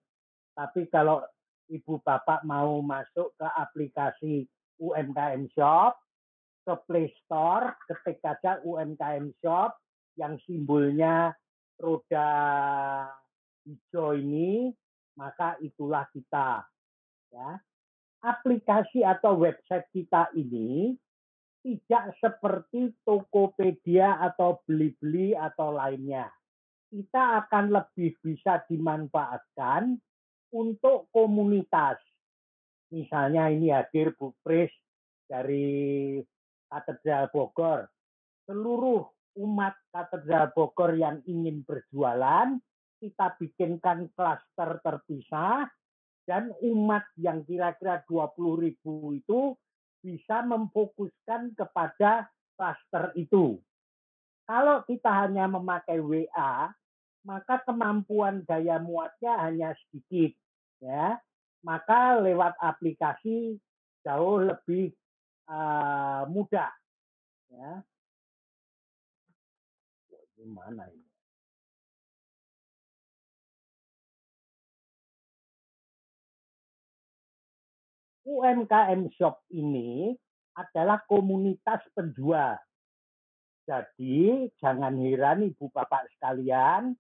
Tapi kalau ibu bapak mau masuk ke aplikasi UMKM Shop, ke Play Store, ketik saja UMKM Shop yang simbolnya roda hijau ini, maka itulah kita. Ya. Aplikasi atau website kita ini tidak seperti Tokopedia atau Blibli atau lainnya. Kita akan lebih bisa dimanfaatkan untuk komunitas. Misalnya ini hadir Bu Pris dari Katedral Bogor. Seluruh umat Katedral Bogor yang ingin berjualan, kita bikinkan klaster terpisah dan umat yang kira-kira 20 ribu itu bisa memfokuskan kepada cluster itu. Kalau kita hanya memakai WA, maka kemampuan daya muatnya hanya sedikit, ya. Maka lewat aplikasi jauh lebih uh, mudah, ya. Gimana ini? UMKM Shop ini adalah komunitas penjual. Jadi jangan heran Ibu Bapak sekalian,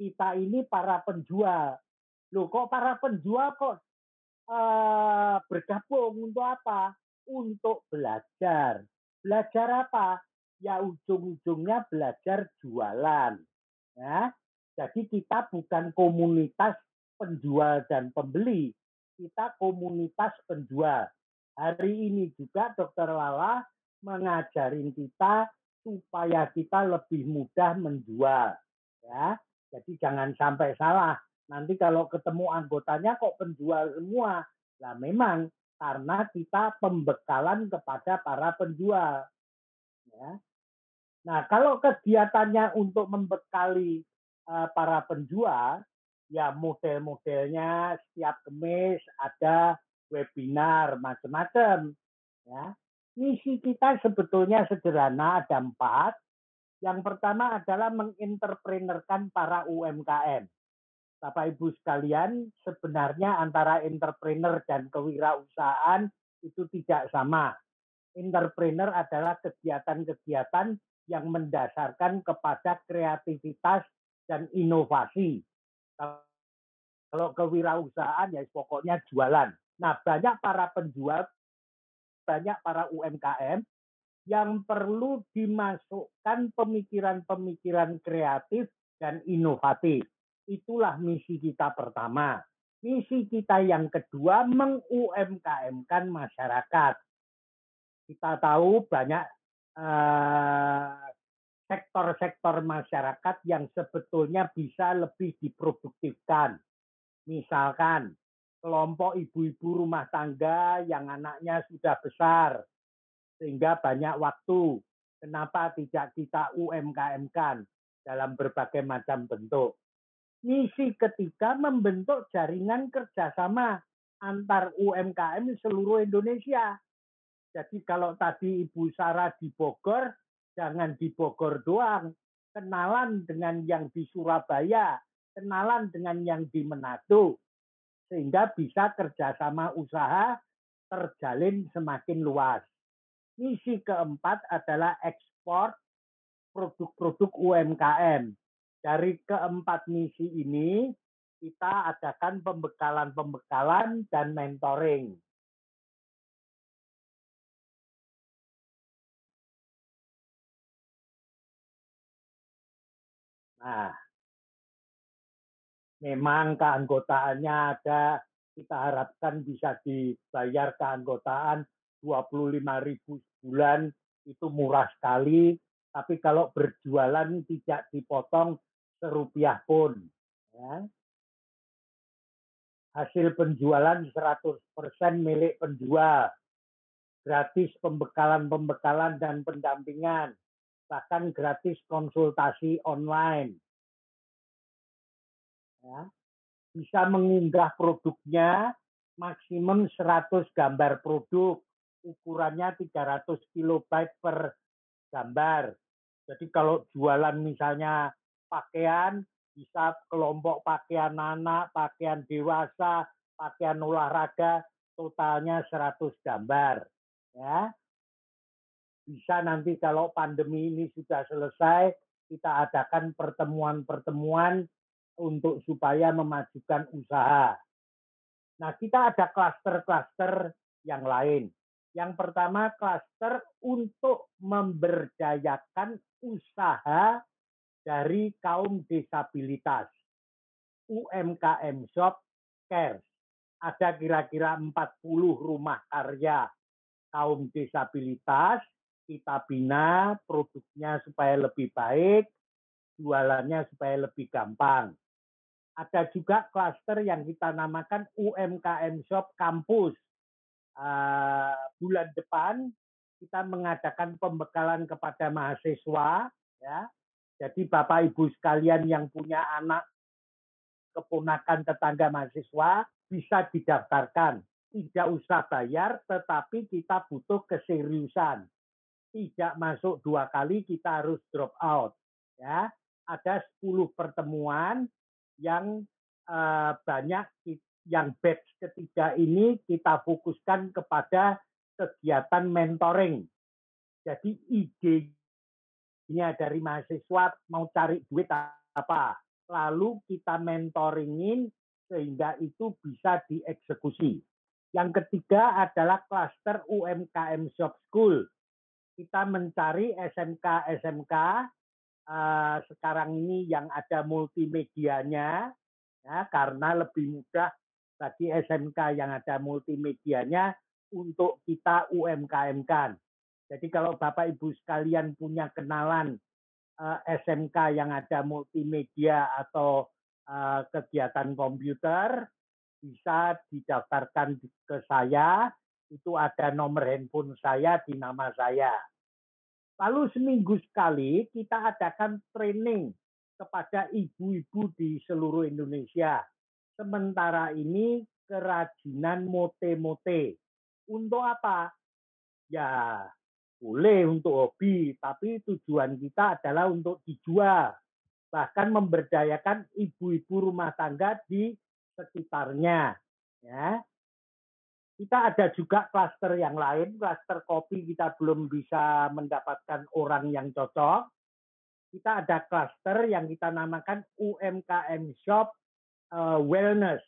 kita ini para penjual. Loh kok para penjual kok eh, bergabung untuk apa? Untuk belajar. Belajar apa? Ya ujung-ujungnya belajar jualan. Ya. Jadi kita bukan komunitas penjual dan pembeli, kita komunitas penjual. Hari ini juga Dokter Lala mengajarin kita supaya kita lebih mudah menjual. Ya, jadi jangan sampai salah. Nanti kalau ketemu anggotanya kok penjual semua. lah memang karena kita pembekalan kepada para penjual. Ya. Nah kalau kegiatannya untuk membekali eh, para penjual, ya model-modelnya setiap kemis ada webinar macam-macam ya misi kita sebetulnya sederhana ada empat yang pertama adalah menginterprenerkan para UMKM Bapak Ibu sekalian sebenarnya antara entrepreneur dan kewirausahaan itu tidak sama entrepreneur adalah kegiatan-kegiatan yang mendasarkan kepada kreativitas dan inovasi kalau kewirausahaan ya pokoknya jualan. Nah, banyak para penjual, banyak para UMKM yang perlu dimasukkan pemikiran-pemikiran kreatif dan inovatif. Itulah misi kita pertama. Misi kita yang kedua meng masyarakat. Kita tahu banyak eh, sektor-sektor masyarakat yang sebetulnya bisa lebih diproduktifkan. Misalkan kelompok ibu-ibu rumah tangga yang anaknya sudah besar sehingga banyak waktu. Kenapa tidak kita UMKM-kan dalam berbagai macam bentuk? Misi ketiga membentuk jaringan kerjasama antar UMKM seluruh Indonesia. Jadi kalau tadi Ibu Sarah di Bogor, Jangan di Bogor doang, kenalan dengan yang di Surabaya, kenalan dengan yang di Manado, sehingga bisa kerjasama usaha terjalin semakin luas. Misi keempat adalah ekspor produk-produk UMKM. Dari keempat misi ini, kita adakan pembekalan-pembekalan dan mentoring. Nah, memang keanggotaannya ada, kita harapkan bisa dibayar keanggotaan 25 ribu sebulan, itu murah sekali, tapi kalau berjualan tidak dipotong serupiah pun. Ya. Hasil penjualan 100% milik penjual. Gratis pembekalan-pembekalan dan pendampingan bahkan gratis konsultasi online. Ya. Bisa mengunggah produknya maksimum 100 gambar produk, ukurannya 300 kilobyte per gambar. Jadi kalau jualan misalnya pakaian, bisa kelompok pakaian anak, pakaian dewasa, pakaian olahraga, totalnya 100 gambar. Ya bisa nanti kalau pandemi ini sudah selesai kita adakan pertemuan-pertemuan untuk supaya memajukan usaha. Nah, kita ada klaster-klaster yang lain. Yang pertama, klaster untuk memberdayakan usaha dari kaum disabilitas. UMKM Shop Cares. Ada kira-kira 40 rumah karya kaum disabilitas kita bina produknya supaya lebih baik, jualannya supaya lebih gampang. Ada juga klaster yang kita namakan UMKM Shop Kampus. Uh, bulan depan kita mengadakan pembekalan kepada mahasiswa, ya. Jadi bapak ibu sekalian yang punya anak keponakan tetangga mahasiswa bisa didaftarkan. Tidak usah bayar, tetapi kita butuh keseriusan tidak masuk dua kali kita harus drop out ya ada 10 pertemuan yang uh, banyak yang batch ketiga ini kita fokuskan kepada kegiatan mentoring jadi ide-nya dari mahasiswa mau cari duit apa lalu kita mentoringin sehingga itu bisa dieksekusi yang ketiga adalah klaster UMKM Shop School kita mencari SMK-SMK uh, eh, sekarang ini yang ada multimedianya, ya, karena lebih mudah bagi SMK yang ada multimedianya untuk kita UMKM-kan. Jadi kalau Bapak Ibu sekalian punya kenalan uh, eh, SMK yang ada multimedia atau uh, kegiatan komputer, bisa didaftarkan ke saya itu ada nomor handphone saya di nama saya. Lalu seminggu sekali kita adakan training kepada ibu-ibu di seluruh Indonesia. Sementara ini kerajinan mote-mote. Untuk apa? Ya, boleh untuk hobi, tapi tujuan kita adalah untuk dijual. Bahkan memberdayakan ibu-ibu rumah tangga di sekitarnya. Ya, kita ada juga klaster yang lain, klaster kopi kita belum bisa mendapatkan orang yang cocok. Kita ada klaster yang kita namakan UMKM Shop eh, Wellness.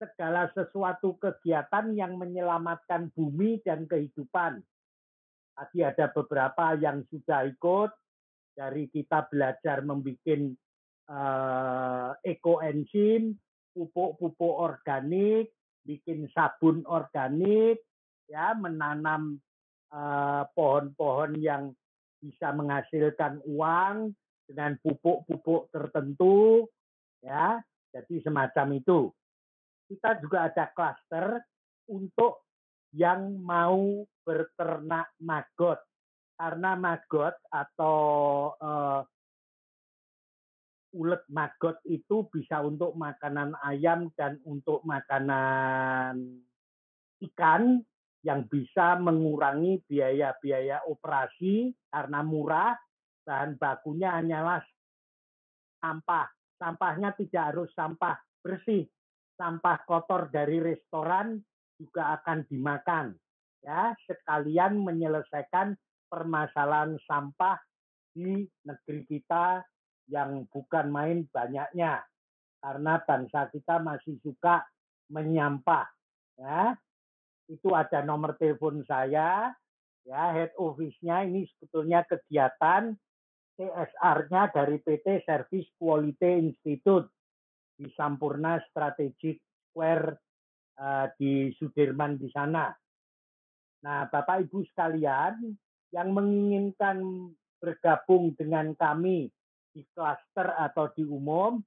Segala sesuatu kegiatan yang menyelamatkan bumi dan kehidupan. Tadi ada beberapa yang sudah ikut dari kita belajar membuat uh, eh, ekoenzim, pupuk-pupuk organik, bikin sabun organik, ya menanam eh, pohon-pohon uh, yang bisa menghasilkan uang dengan pupuk-pupuk tertentu, ya. Jadi semacam itu. Kita juga ada klaster untuk yang mau berternak maggot karena maggot atau uh, ulet maggot itu bisa untuk makanan ayam dan untuk makanan ikan yang bisa mengurangi biaya-biaya operasi karena murah bahan bakunya hanyalah sampah. Sampahnya tidak harus sampah bersih. Sampah kotor dari restoran juga akan dimakan. Ya, sekalian menyelesaikan permasalahan sampah di negeri kita yang bukan main banyaknya karena bangsa kita masih suka menyampah ya itu ada nomor telepon saya ya head office-nya ini sebetulnya kegiatan CSR-nya dari PT Service Quality Institute di Sampurna Strategic Square uh, di Sudirman di sana. Nah, Bapak Ibu sekalian yang menginginkan bergabung dengan kami di klaster atau di umum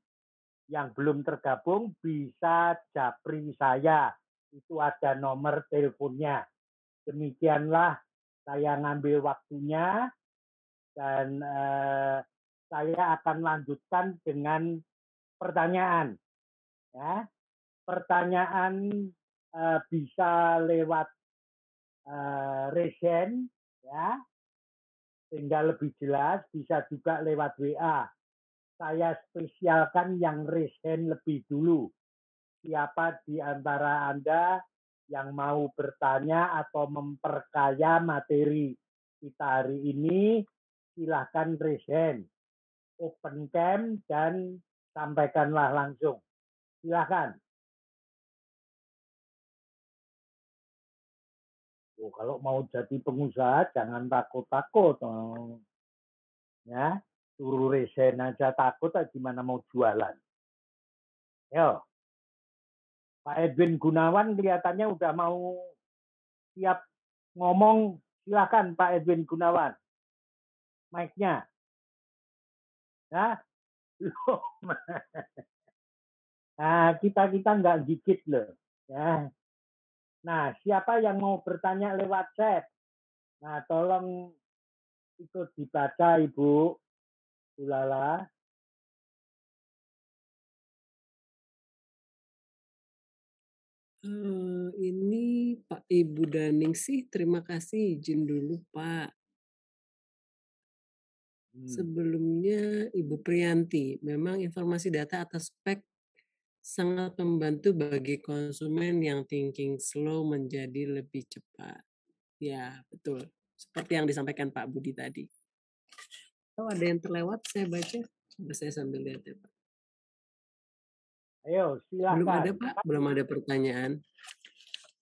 yang belum tergabung bisa japri saya. Itu ada nomor teleponnya. Demikianlah saya ngambil waktunya dan eh, saya akan lanjutkan dengan pertanyaan. Ya. Pertanyaan eh, bisa lewat eh, resen ya sehingga lebih jelas bisa juga lewat WA. Saya spesialkan yang raise lebih dulu. Siapa di antara Anda yang mau bertanya atau memperkaya materi kita hari ini, silahkan raise Open cam dan sampaikanlah langsung. Silahkan. Oh Kalau mau jadi pengusaha jangan takut-takut. Oh. Ya, suruh resen aja takut gimana mau jualan. Yo. Pak Edwin Gunawan kelihatannya udah mau siap ngomong. Silakan Pak Edwin Gunawan. Mic-nya. Nah, Nah, kita-kita nggak gigit loh. Ya, Nah, siapa yang mau bertanya lewat chat? Nah, tolong ikut dibaca Ibu Ulala. Uh, ini Pak Ibu Daning sih, terima kasih izin dulu Pak. Hmm. Sebelumnya Ibu Priyanti, memang informasi data atas spek sangat membantu bagi konsumen yang thinking slow menjadi lebih cepat. Ya, betul. Seperti yang disampaikan Pak Budi tadi. oh, ada yang terlewat, saya baca. Coba saya sambil lihat ya, Pak. Ayo, silakan. Belum ada, Pak? Belum ada pertanyaan?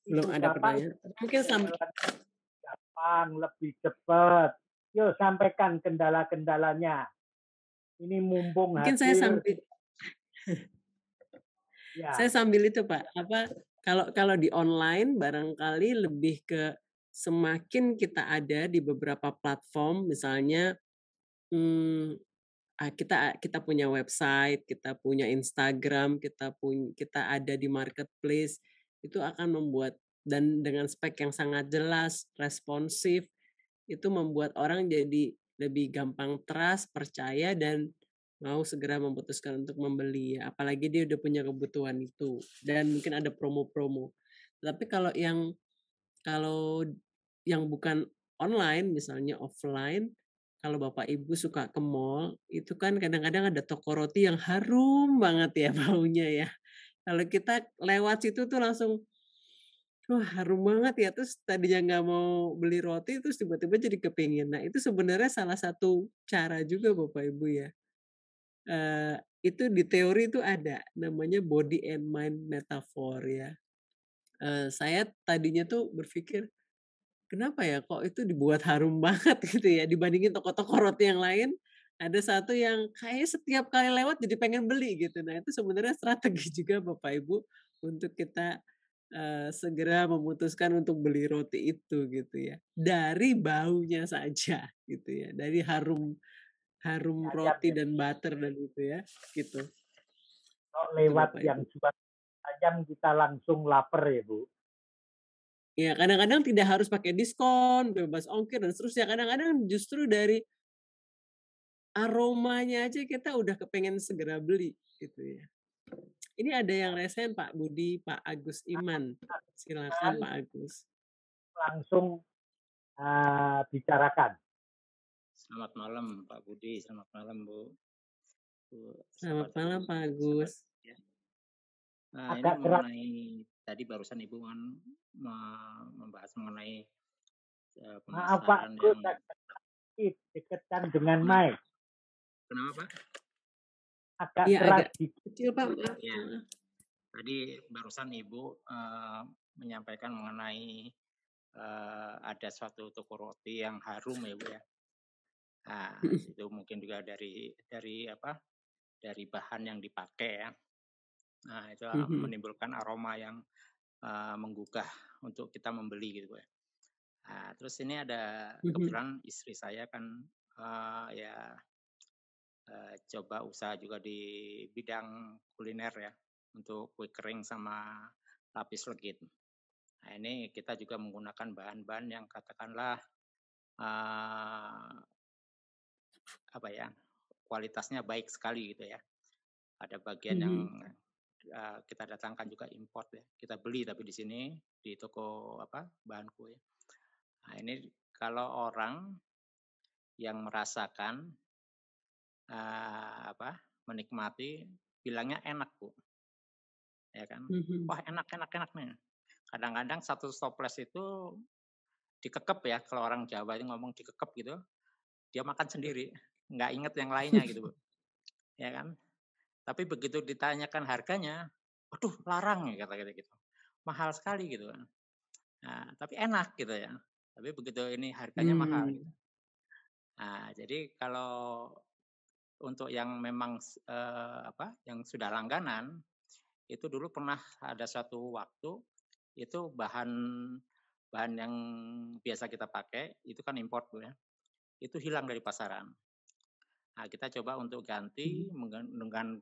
Belum ada pertanyaan? Mungkin sampai... Gampang, lebih cepat. Yuk, sampaikan kendala-kendalanya. Ini mumpung Mungkin hasil. saya sampai... Ya. Saya sambil itu Pak, apa kalau kalau di online barangkali lebih ke semakin kita ada di beberapa platform, misalnya hmm, kita kita punya website, kita punya Instagram, kita punya kita ada di marketplace itu akan membuat dan dengan spek yang sangat jelas, responsif, itu membuat orang jadi lebih gampang trust, percaya dan mau segera memutuskan untuk membeli ya apalagi dia udah punya kebutuhan itu dan mungkin ada promo-promo tapi kalau yang kalau yang bukan online misalnya offline kalau bapak ibu suka ke mall itu kan kadang-kadang ada toko roti yang harum banget ya baunya ya kalau kita lewat situ tuh langsung wah harum banget ya terus tadinya nggak mau beli roti terus tiba-tiba jadi kepingin nah itu sebenarnya salah satu cara juga bapak ibu ya itu di teori itu ada namanya body and mind metafor ya. Uh, saya tadinya tuh berpikir kenapa ya kok itu dibuat harum banget gitu ya dibandingin toko-toko roti yang lain ada satu yang kayak setiap kali lewat jadi pengen beli gitu. Nah itu sebenarnya strategi juga Bapak Ibu untuk kita uh, segera memutuskan untuk beli roti itu gitu ya. Dari baunya saja gitu ya, dari harum harum iya, iya, roti ya. dan butter dan itu ya gitu oh, lewat Kenapa yang cuma tajam kita langsung lapar ya bu ya kadang-kadang tidak harus pakai diskon bebas ongkir dan seterusnya kadang-kadang justru dari aromanya aja kita udah kepengen segera beli gitu ya ini ada yang resen Pak Budi Pak Agus Iman silakan Pak Agus langsung uh, bicarakan Selamat malam Pak Budi, selamat malam Bu. Bu selamat sahabat, malam Pak Agus. ya. Nah, Agak ini mengenai tadi barusan Ibu kan membahas mengenai uh, Maaf Pak, yang... dekatkan dengan Mai. Kenapa Pak? Agak ya, kecil Pak. Ya. Tadi barusan Ibu uh, menyampaikan mengenai uh, ada suatu toko roti yang harum ya Bu ya Nah, itu mungkin juga dari dari apa? Dari bahan yang dipakai ya. Nah, itu ah, mm-hmm. menimbulkan aroma yang uh, menggugah untuk kita membeli gitu ya. Nah, terus ini ada mm-hmm. kebetulan istri saya kan uh, ya uh, coba usaha juga di bidang kuliner ya untuk kue kering sama lapis legit. Nah, ini kita juga menggunakan bahan-bahan yang katakanlah uh, apa ya kualitasnya baik sekali gitu ya. Ada bagian -hmm. yang uh, kita datangkan juga import ya. Kita beli tapi di sini di toko apa bahan kue. Ya. Nah, ini kalau orang yang merasakan uh, apa menikmati bilangnya enak bu ya kan hmm wah enak enak enak nih kadang-kadang satu stoples itu dikekep ya kalau orang Jawa itu ngomong dikekep gitu dia makan sendiri nggak inget yang lainnya gitu ya kan tapi begitu ditanyakan harganya aduh larang ya kata kata gitu mahal sekali gitu kan. nah, tapi enak gitu ya tapi begitu ini harganya gitu. hmm. mahal nah jadi kalau untuk yang memang eh, apa yang sudah langganan itu dulu pernah ada satu waktu itu bahan bahan yang biasa kita pakai itu kan import bu ya itu hilang dari pasaran. Nah, kita coba untuk ganti hmm. dengan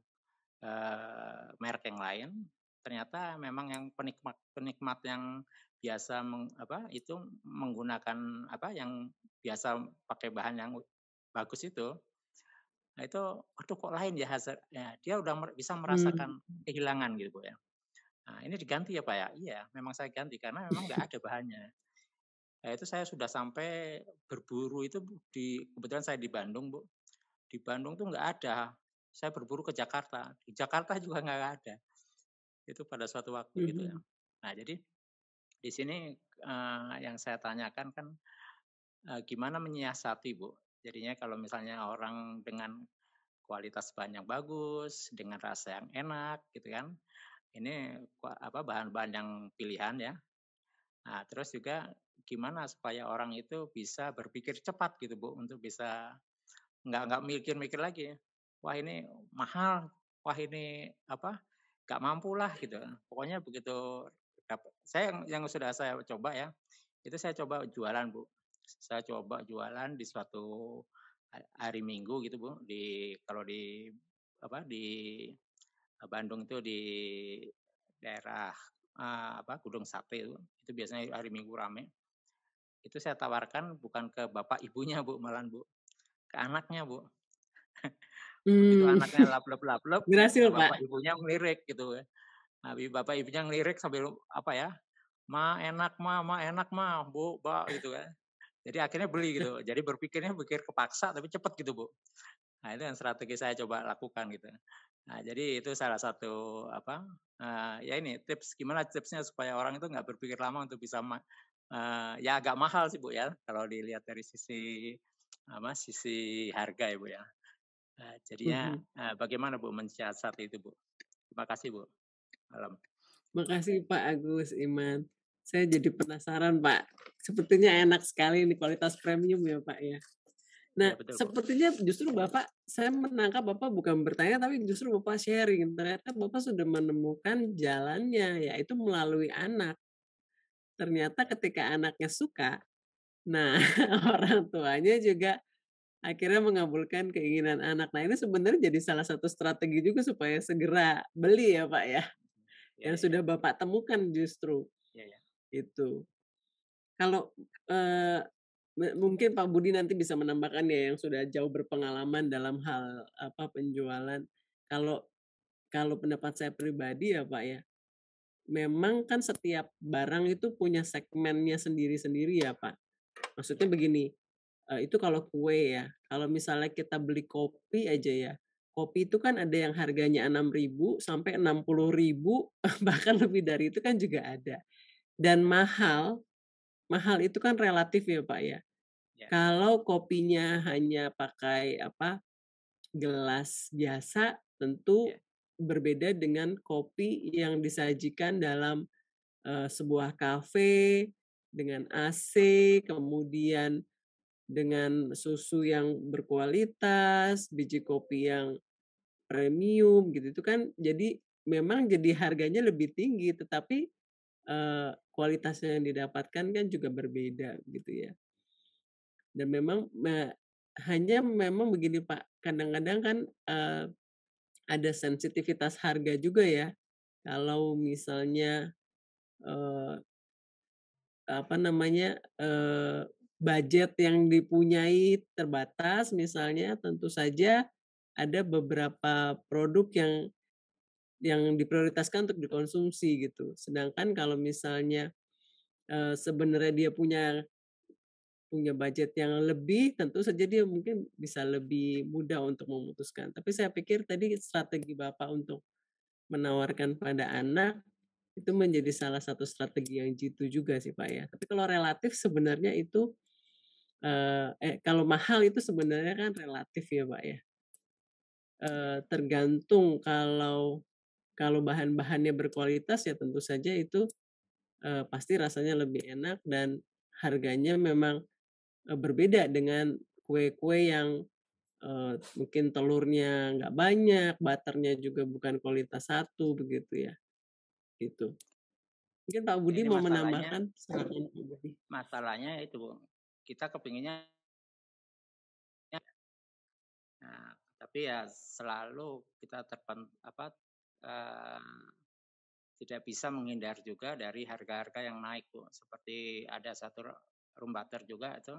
uh, merek yang lain. Ternyata memang yang penikmat penikmat yang biasa meng, apa itu menggunakan apa yang biasa pakai bahan yang bagus itu Nah itu, aduh kok lain ya hazard. Ya, dia udah mer bisa merasakan hmm. kehilangan gitu bu ya. Nah ini diganti ya pak ya? Iya, memang saya ganti karena memang nggak ada bahannya. Nah, itu saya sudah sampai berburu itu di kebetulan saya di Bandung, Bu. Di Bandung tuh nggak ada. Saya berburu ke Jakarta. Di Jakarta juga nggak ada. Itu pada suatu waktu mm -hmm. gitu iya. ya. Nah, jadi di sini uh, yang saya tanyakan kan uh, gimana menyiasati, Bu? Jadinya kalau misalnya orang dengan kualitas bahan yang bagus, dengan rasa yang enak gitu kan. Ini apa bahan-bahan yang pilihan ya. Nah, terus juga gimana supaya orang itu bisa berpikir cepat gitu Bu untuk bisa nggak nggak mikir-mikir lagi wah ini mahal wah ini apa nggak mampu lah gitu pokoknya begitu saya yang, yang sudah saya coba ya itu saya coba jualan Bu saya coba jualan di suatu hari Minggu gitu Bu di kalau di apa di e, Bandung itu di daerah uh, apa Gudung Sate itu, itu biasanya hari Minggu rame itu saya tawarkan bukan ke bapak ibunya bu malan bu ke anaknya bu hmm. itu anaknya lap lap lap lap berhasil bapak pak ibunya ngelirik gitu ya nah, bapak ibunya ngelirik sambil apa ya ma enak ma ma enak ma bu ba gitu kan jadi akhirnya beli gitu jadi berpikirnya berpikir kepaksa tapi cepet gitu bu nah itu yang strategi saya coba lakukan gitu nah jadi itu salah satu apa uh, ya ini tips gimana tipsnya supaya orang itu nggak berpikir lama untuk bisa uh, ya agak mahal sih bu ya kalau dilihat dari sisi apa sisi harga ya bu ya. Uh, jadinya uh, bagaimana bu saat itu bu? Terima kasih bu. Malam. Terima kasih Pak Agus Iman. Saya jadi penasaran Pak. Sepertinya enak sekali ini kualitas premium ya Pak ya. Nah, ya, betul, sepertinya justru Bapak, saya menangkap Bapak bukan bertanya, tapi justru Bapak sharing. Ternyata Bapak sudah menemukan jalannya, yaitu melalui anak ternyata ketika anaknya suka, nah orang tuanya juga akhirnya mengabulkan keinginan anak. Nah ini sebenarnya jadi salah satu strategi juga supaya segera beli ya Pak ya, ya yang ya, ya, sudah Bapak temukan justru. Ya, ya. Itu. Kalau eh, mungkin Pak Budi nanti bisa menambahkan ya yang sudah jauh berpengalaman dalam hal apa penjualan. Kalau kalau pendapat saya pribadi ya Pak ya, memang kan setiap barang itu punya segmennya sendiri-sendiri ya Pak. Maksudnya begini, eh, itu kalau kue ya. Kalau misalnya kita beli kopi aja ya, kopi itu kan ada yang harganya 6.000 sampai 60.000 bahkan lebih dari itu kan juga ada. Dan mahal, mahal itu kan relatif ya Pak ya. ya. Kalau kopinya hanya pakai apa gelas biasa tentu ya berbeda dengan kopi yang disajikan dalam uh, sebuah kafe dengan AC, kemudian dengan susu yang berkualitas, biji kopi yang premium gitu itu kan jadi memang jadi harganya lebih tinggi tetapi uh, kualitasnya yang didapatkan kan juga berbeda gitu ya. Dan memang hanya memang begini Pak, kadang-kadang kan uh, ada sensitivitas harga juga ya. Kalau misalnya eh, apa namanya eh, budget yang dipunyai terbatas misalnya tentu saja ada beberapa produk yang yang diprioritaskan untuk dikonsumsi gitu. Sedangkan kalau misalnya eh, sebenarnya dia punya punya budget yang lebih, tentu saja dia mungkin bisa lebih mudah untuk memutuskan. Tapi saya pikir tadi strategi Bapak untuk menawarkan pada anak itu menjadi salah satu strategi yang jitu juga sih Pak ya. Tapi kalau relatif sebenarnya itu eh, eh kalau mahal itu sebenarnya kan relatif ya Pak ya. Eh, tergantung kalau kalau bahan-bahannya berkualitas ya tentu saja itu eh, pasti rasanya lebih enak dan harganya memang Eh, berbeda dengan kue-kue yang uh, mungkin telurnya nggak banyak, butternya juga bukan kualitas satu begitu ya. Gitu. Mungkin Pak Budi Jadi mau menambahkan Masalahnya itu Kita kepinginnya Nah, tapi ya selalu kita terpen apa uh, tidak bisa menghindar juga dari harga-harga yang naik Bu. Seperti ada satu rumbater butter juga itu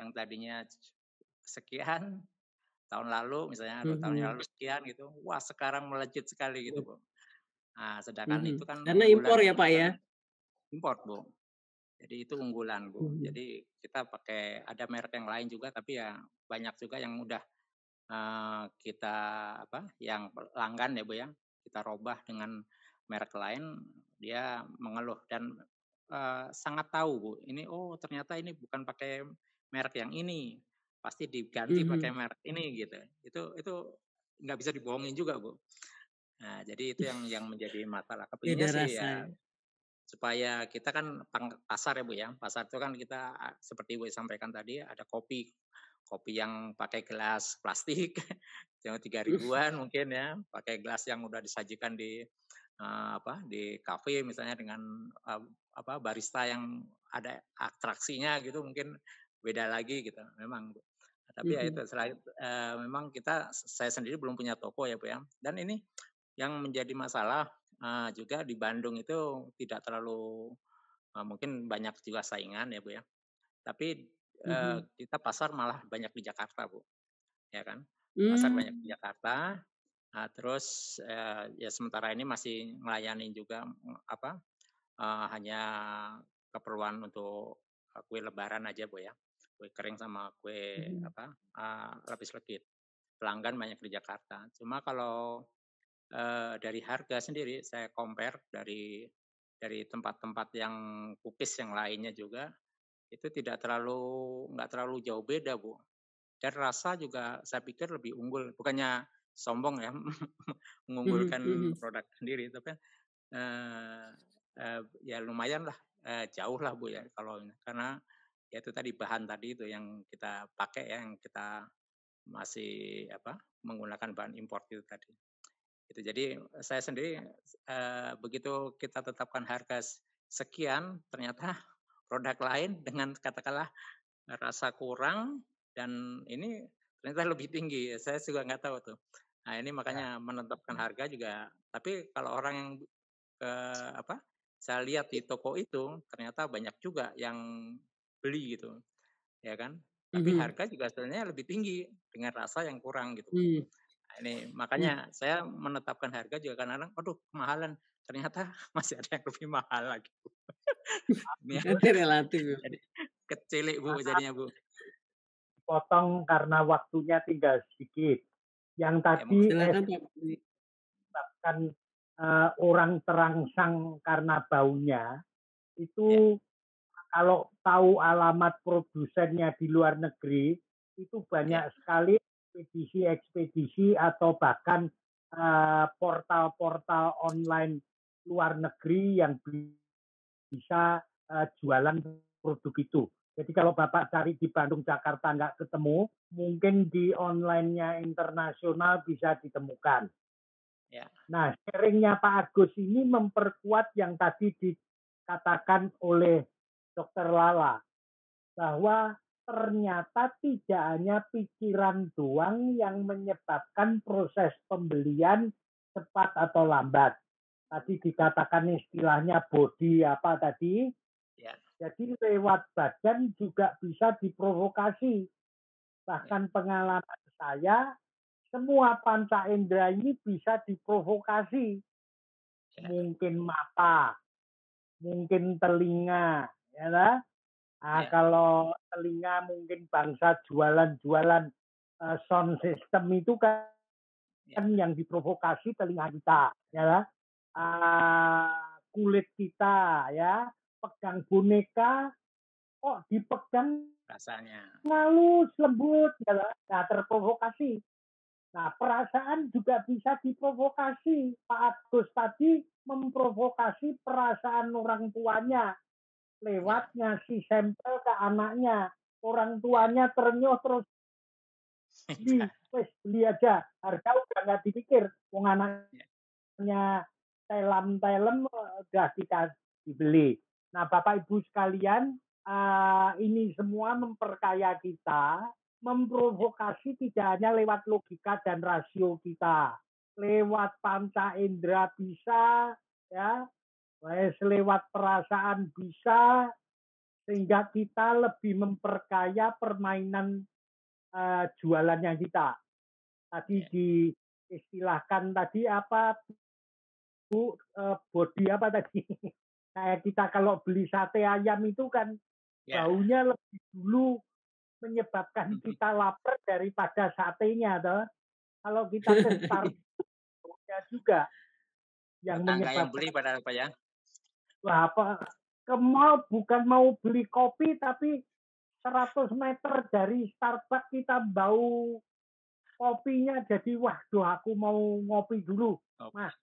yang tadinya sekian tahun lalu misalnya atau mm -hmm. tahun mm-hmm. lalu sekian gitu wah sekarang melejit sekali iya. gitu bu nah sedangkan mm -hmm. itu kan karena impor ya pak ya impor bu jadi itu unggulan bu mm -hmm. jadi kita pakai ada merek yang lain juga tapi ya banyak juga yang udah uh, kita apa yang langgan ya bu ya kita robah dengan merek lain dia mengeluh dan uh, sangat tahu bu ini oh ternyata ini bukan pakai merek yang ini pasti diganti mm-hmm. pakai merek ini gitu itu itu nggak bisa dibohongin juga bu nah jadi itu yang yang menjadi masalah kepinginnya sih ya, ya supaya kita kan pasar ya bu ya pasar itu kan kita seperti bu sampaikan tadi ada kopi kopi yang pakai gelas plastik yang tiga ribuan mungkin ya pakai gelas yang udah disajikan di uh, apa di kafe misalnya dengan uh, apa barista yang ada atraksinya gitu mungkin beda lagi gitu memang nah, Tapi mm-hmm. ya itu selain uh, memang kita saya sendiri belum punya toko ya Bu ya. Dan ini yang menjadi masalah uh, juga di Bandung itu tidak terlalu uh, mungkin banyak juga saingan ya Bu ya. Tapi uh, mm-hmm. kita pasar malah banyak di Jakarta Bu. Ya kan? Pasar banyak di mm. Jakarta. Uh, terus uh, ya sementara ini masih melayani juga mm, apa uh, hanya keperluan untuk kue lebaran aja Bu ya kue kering sama kue hmm. apa uh, lapis legit. Pelanggan banyak di Jakarta. Cuma kalau uh, dari harga sendiri saya compare dari dari tempat-tempat yang kupis yang lainnya juga itu tidak terlalu nggak terlalu jauh beda bu. Dan rasa juga saya pikir lebih unggul. Bukannya sombong ya mengunggulkan -hmm. produk sendiri, tapi uh, uh, ya lumayan lah uh, jauh lah bu ya kalau karena yaitu tadi bahan tadi itu yang kita pakai ya, yang kita masih apa menggunakan bahan impor itu tadi. Itu jadi eh, saya sendiri eh, begitu kita tetapkan harga sekian, ternyata produk lain dengan katakanlah rasa kurang dan ini ternyata lebih tinggi. Saya juga nggak tahu tuh. Nah ini ya. makanya menetapkan hmm. harga juga. Tapi kalau orang yang eh, apa saya lihat di toko itu ternyata banyak juga yang beli gitu ya kan tapi mm -hmm. harga juga sebenarnya lebih tinggi dengan rasa yang kurang gitu mm. nah, ini makanya mm. saya menetapkan harga juga karena orang aduh kemahalan ternyata masih ada yang lebih mahal lagi Ini relatif jadi, kecil bu jadinya bu potong karena waktunya tinggal sedikit yang ya, tadi ya, kan uh, orang terangsang karena baunya itu ya kalau tahu alamat produsennya di luar negeri, itu banyak sekali ekspedisi-ekspedisi atau bahkan eh, portal-portal uh, online luar negeri yang bisa uh, jualan produk itu. Jadi kalau Bapak cari di Bandung, Jakarta nggak ketemu, mungkin di online-nya internasional bisa ditemukan. Ya. Nah, sharingnya Pak Agus ini memperkuat yang tadi dikatakan oleh Dokter Lala bahwa ternyata tidak hanya pikiran doang yang menyebabkan proses pembelian cepat atau lambat. Tadi dikatakan istilahnya body apa tadi? Ya. Jadi lewat badan juga bisa diprovokasi. Bahkan ya. pengalaman saya, semua panca indera ini bisa diprovokasi. Ya. Mungkin mata, mungkin telinga, ya lah. ah ya. kalau telinga mungkin bangsa jualan-jualan uh, sound system itu kan ya. Kan yang diprovokasi telinga kita, ya lah. Ah, kulit kita, ya. Pegang boneka, oh dipegang rasanya halus lembut, ya lah. Nah, terprovokasi. Nah, perasaan juga bisa diprovokasi. Pak Agus tadi memprovokasi perasaan orang tuanya lewat ngasih sampel ke anaknya. Orang tuanya ternyuh terus di wes beli aja harga udah nggak dipikir wong anaknya telam telam udah dikasih dibeli nah bapak ibu sekalian uh, ini semua memperkaya kita memprovokasi tidak hanya lewat logika dan rasio kita lewat panca indera bisa ya Baik selewat perasaan bisa sehingga kita lebih memperkaya permainan uh, yang kita. Tadi yeah. diistilahkan tadi apa Bu uh, body apa tadi? Kayak kita kalau beli sate ayam itu kan yeah. baunya lebih dulu menyebabkan mm-hmm. kita lapar daripada satenya toh. Kalau kita ke juga yang menyebabkan yang beli pada apa ya? apa ke mall bukan mau beli kopi tapi 100 meter dari Starbucks kita bau kopinya jadi waduh aku mau ngopi dulu okay. mas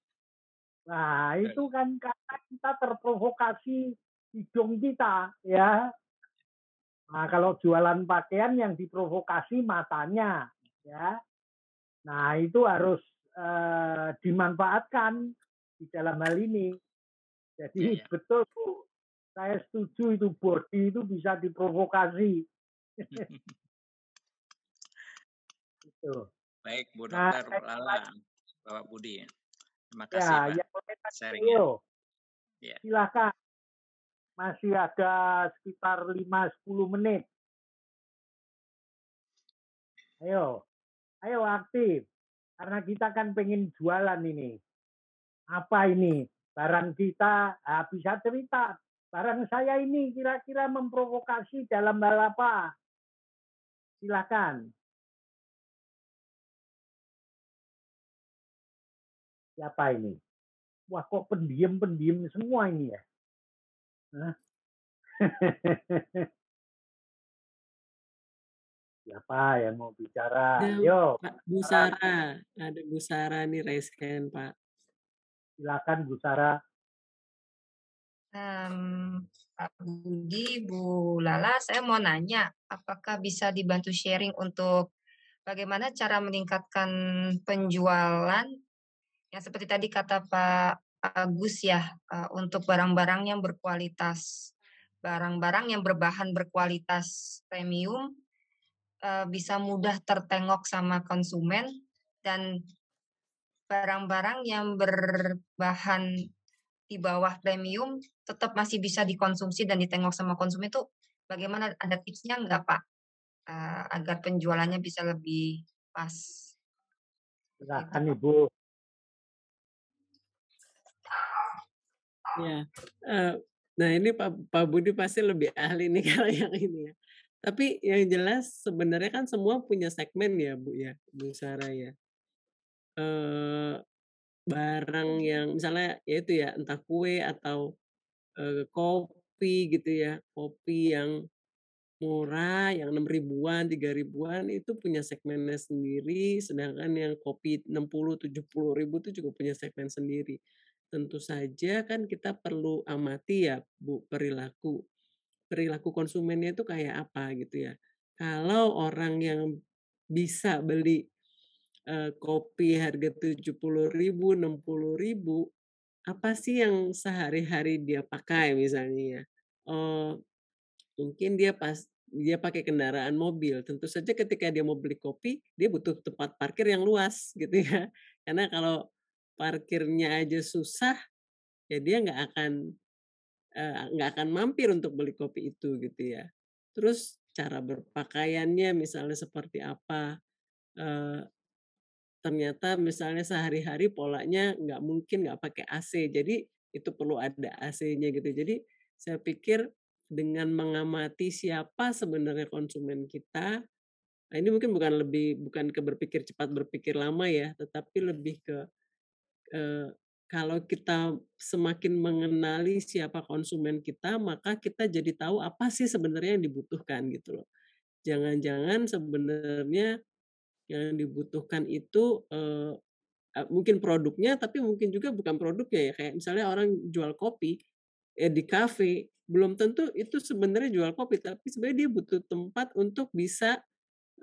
nah itu kan karena kita terprovokasi hidung kita ya nah kalau jualan pakaian yang diprovokasi matanya ya nah itu harus eh, dimanfaatkan di dalam hal ini jadi ya, betul Bu, saya setuju itu body itu bisa diprovokasi. itu. Baik Bu nah, dokter Nah, Lala, Bapak Budi. Terima ya, kasih ya, Pak. Ya, sharing. Ya. Silakan. Masih ada sekitar 5-10 menit. Ayo, ayo aktif. Karena kita kan pengen jualan ini. Apa ini? barang kita ah, bisa cerita barang saya ini kira-kira memprovokasi dalam hal apa silakan siapa ini wah kok pendiam pendiam semua ini ya siapa yang mau bicara? Ada, Yo. Pak Busara, ada Busara nih raise Pak. Silakan Bu Sarah. Um, Pak Budi, Bu Lala, saya mau nanya, apakah bisa dibantu sharing untuk bagaimana cara meningkatkan penjualan yang seperti tadi kata Pak Agus ya, eh, untuk barang-barang yang berkualitas, barang-barang yang berbahan berkualitas premium eh, bisa mudah tertengok sama konsumen dan barang-barang yang berbahan di bawah premium tetap masih bisa dikonsumsi dan ditengok sama konsumen itu bagaimana ada tipsnya nggak Pak uh, agar penjualannya bisa lebih pas? Silakan gitu. Ibu. Ya, uh, nah ini Pak, Pak Budi pasti lebih ahli nih kalau yang ini ya. Tapi yang jelas sebenarnya kan semua punya segmen ya Bu ya, Bu Sarah ya eh, barang yang misalnya ya itu ya entah kue atau, eh, kopi gitu ya, kopi yang murah yang enam ribuan tiga ribuan itu punya segmennya sendiri, sedangkan yang kopi enam puluh tujuh puluh ribu itu juga punya segmen sendiri. Tentu saja kan kita perlu amati ya Bu perilaku, perilaku konsumennya itu kayak apa gitu ya. Kalau orang yang bisa beli Eh, kopi harga Rp70.000, Rp60.000, apa sih yang sehari-hari dia pakai misalnya? Ya? Oh, mungkin dia pas dia pakai kendaraan mobil. Tentu saja ketika dia mau beli kopi, dia butuh tempat parkir yang luas gitu ya. Karena kalau parkirnya aja susah, ya dia nggak akan eh, nggak akan mampir untuk beli kopi itu gitu ya. Terus cara berpakaiannya misalnya seperti apa, eh, ternyata misalnya sehari-hari polanya nggak mungkin nggak pakai AC jadi itu perlu ada AC-nya gitu jadi saya pikir dengan mengamati siapa sebenarnya konsumen kita nah ini mungkin bukan lebih bukan ke berpikir cepat berpikir lama ya tetapi lebih ke eh, kalau kita semakin mengenali siapa konsumen kita, maka kita jadi tahu apa sih sebenarnya yang dibutuhkan gitu loh. Jangan-jangan sebenarnya yang dibutuhkan itu eh, eh, mungkin produknya tapi mungkin juga bukan produknya ya kayak misalnya orang jual kopi eh, di kafe belum tentu itu sebenarnya jual kopi tapi sebenarnya dia butuh tempat untuk bisa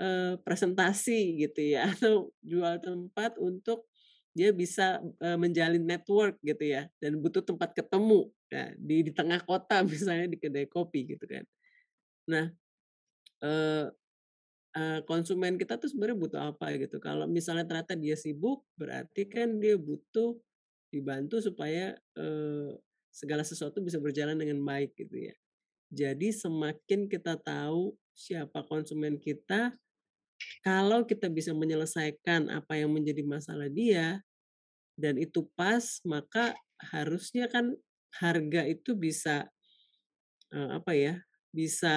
eh, presentasi gitu ya atau jual tempat untuk dia bisa eh, menjalin network gitu ya dan butuh tempat ketemu ya, di di tengah kota misalnya di kedai kopi gitu kan nah eh, konsumen kita tuh sebenarnya butuh apa gitu. Kalau misalnya ternyata dia sibuk, berarti kan dia butuh dibantu supaya uh, segala sesuatu bisa berjalan dengan baik gitu ya. Jadi semakin kita tahu siapa konsumen kita, kalau kita bisa menyelesaikan apa yang menjadi masalah dia dan itu pas, maka harusnya kan harga itu bisa uh, apa ya? bisa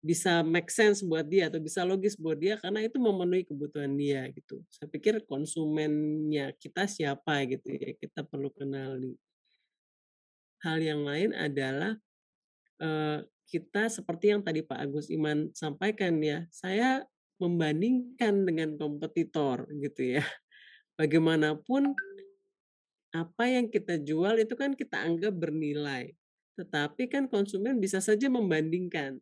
bisa make sense buat dia atau bisa logis buat dia karena itu memenuhi kebutuhan dia gitu. Saya pikir konsumennya kita siapa gitu ya kita perlu kenali. Hal yang lain adalah kita seperti yang tadi Pak Agus Iman sampaikan ya, saya membandingkan dengan kompetitor gitu ya. Bagaimanapun apa yang kita jual itu kan kita anggap bernilai. Tetapi kan konsumen bisa saja membandingkan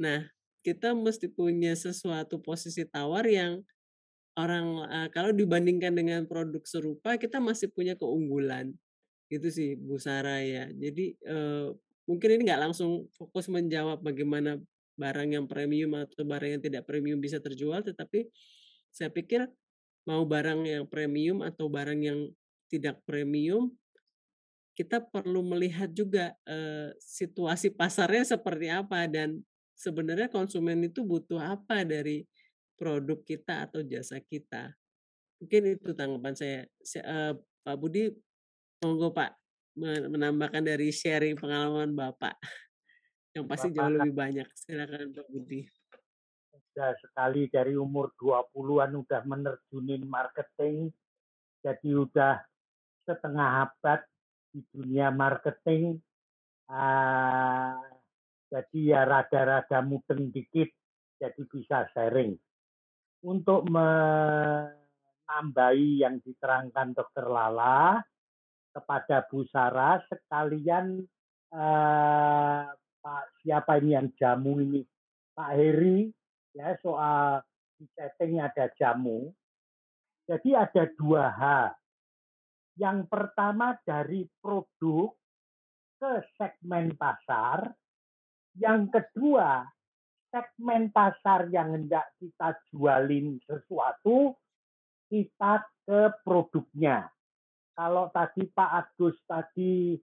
Nah, kita mesti punya sesuatu posisi tawar yang orang uh, kalau dibandingkan dengan produk serupa kita masih punya keunggulan. Itu sih Bu Sarah ya. Jadi uh, mungkin ini nggak langsung fokus menjawab bagaimana barang yang premium atau barang yang tidak premium bisa terjual, tetapi saya pikir mau barang yang premium atau barang yang tidak premium kita perlu melihat juga eh, situasi pasarnya seperti apa dan sebenarnya konsumen itu butuh apa dari produk kita atau jasa kita. Mungkin itu tanggapan saya. saya uh, eh, Pak Budi, monggo Pak menambahkan dari sharing pengalaman Bapak yang pasti Bapak jauh lebih banyak. Silakan Pak Budi. Sudah sekali dari umur 20-an udah menerjunin marketing, jadi udah setengah abad di dunia marketing. Uh, jadi ya rada-rada mudeng dikit, jadi bisa sharing. Untuk menambahi yang diterangkan dokter Lala kepada Bu Sara sekalian eh, Pak siapa ini yang jamu ini Pak Heri ya soal di setting ada jamu. Jadi ada dua hal. Yang pertama dari produk ke segmen pasar, yang kedua, segmen pasar yang hendak kita jualin sesuatu, kita ke produknya. Kalau tadi Pak Agus tadi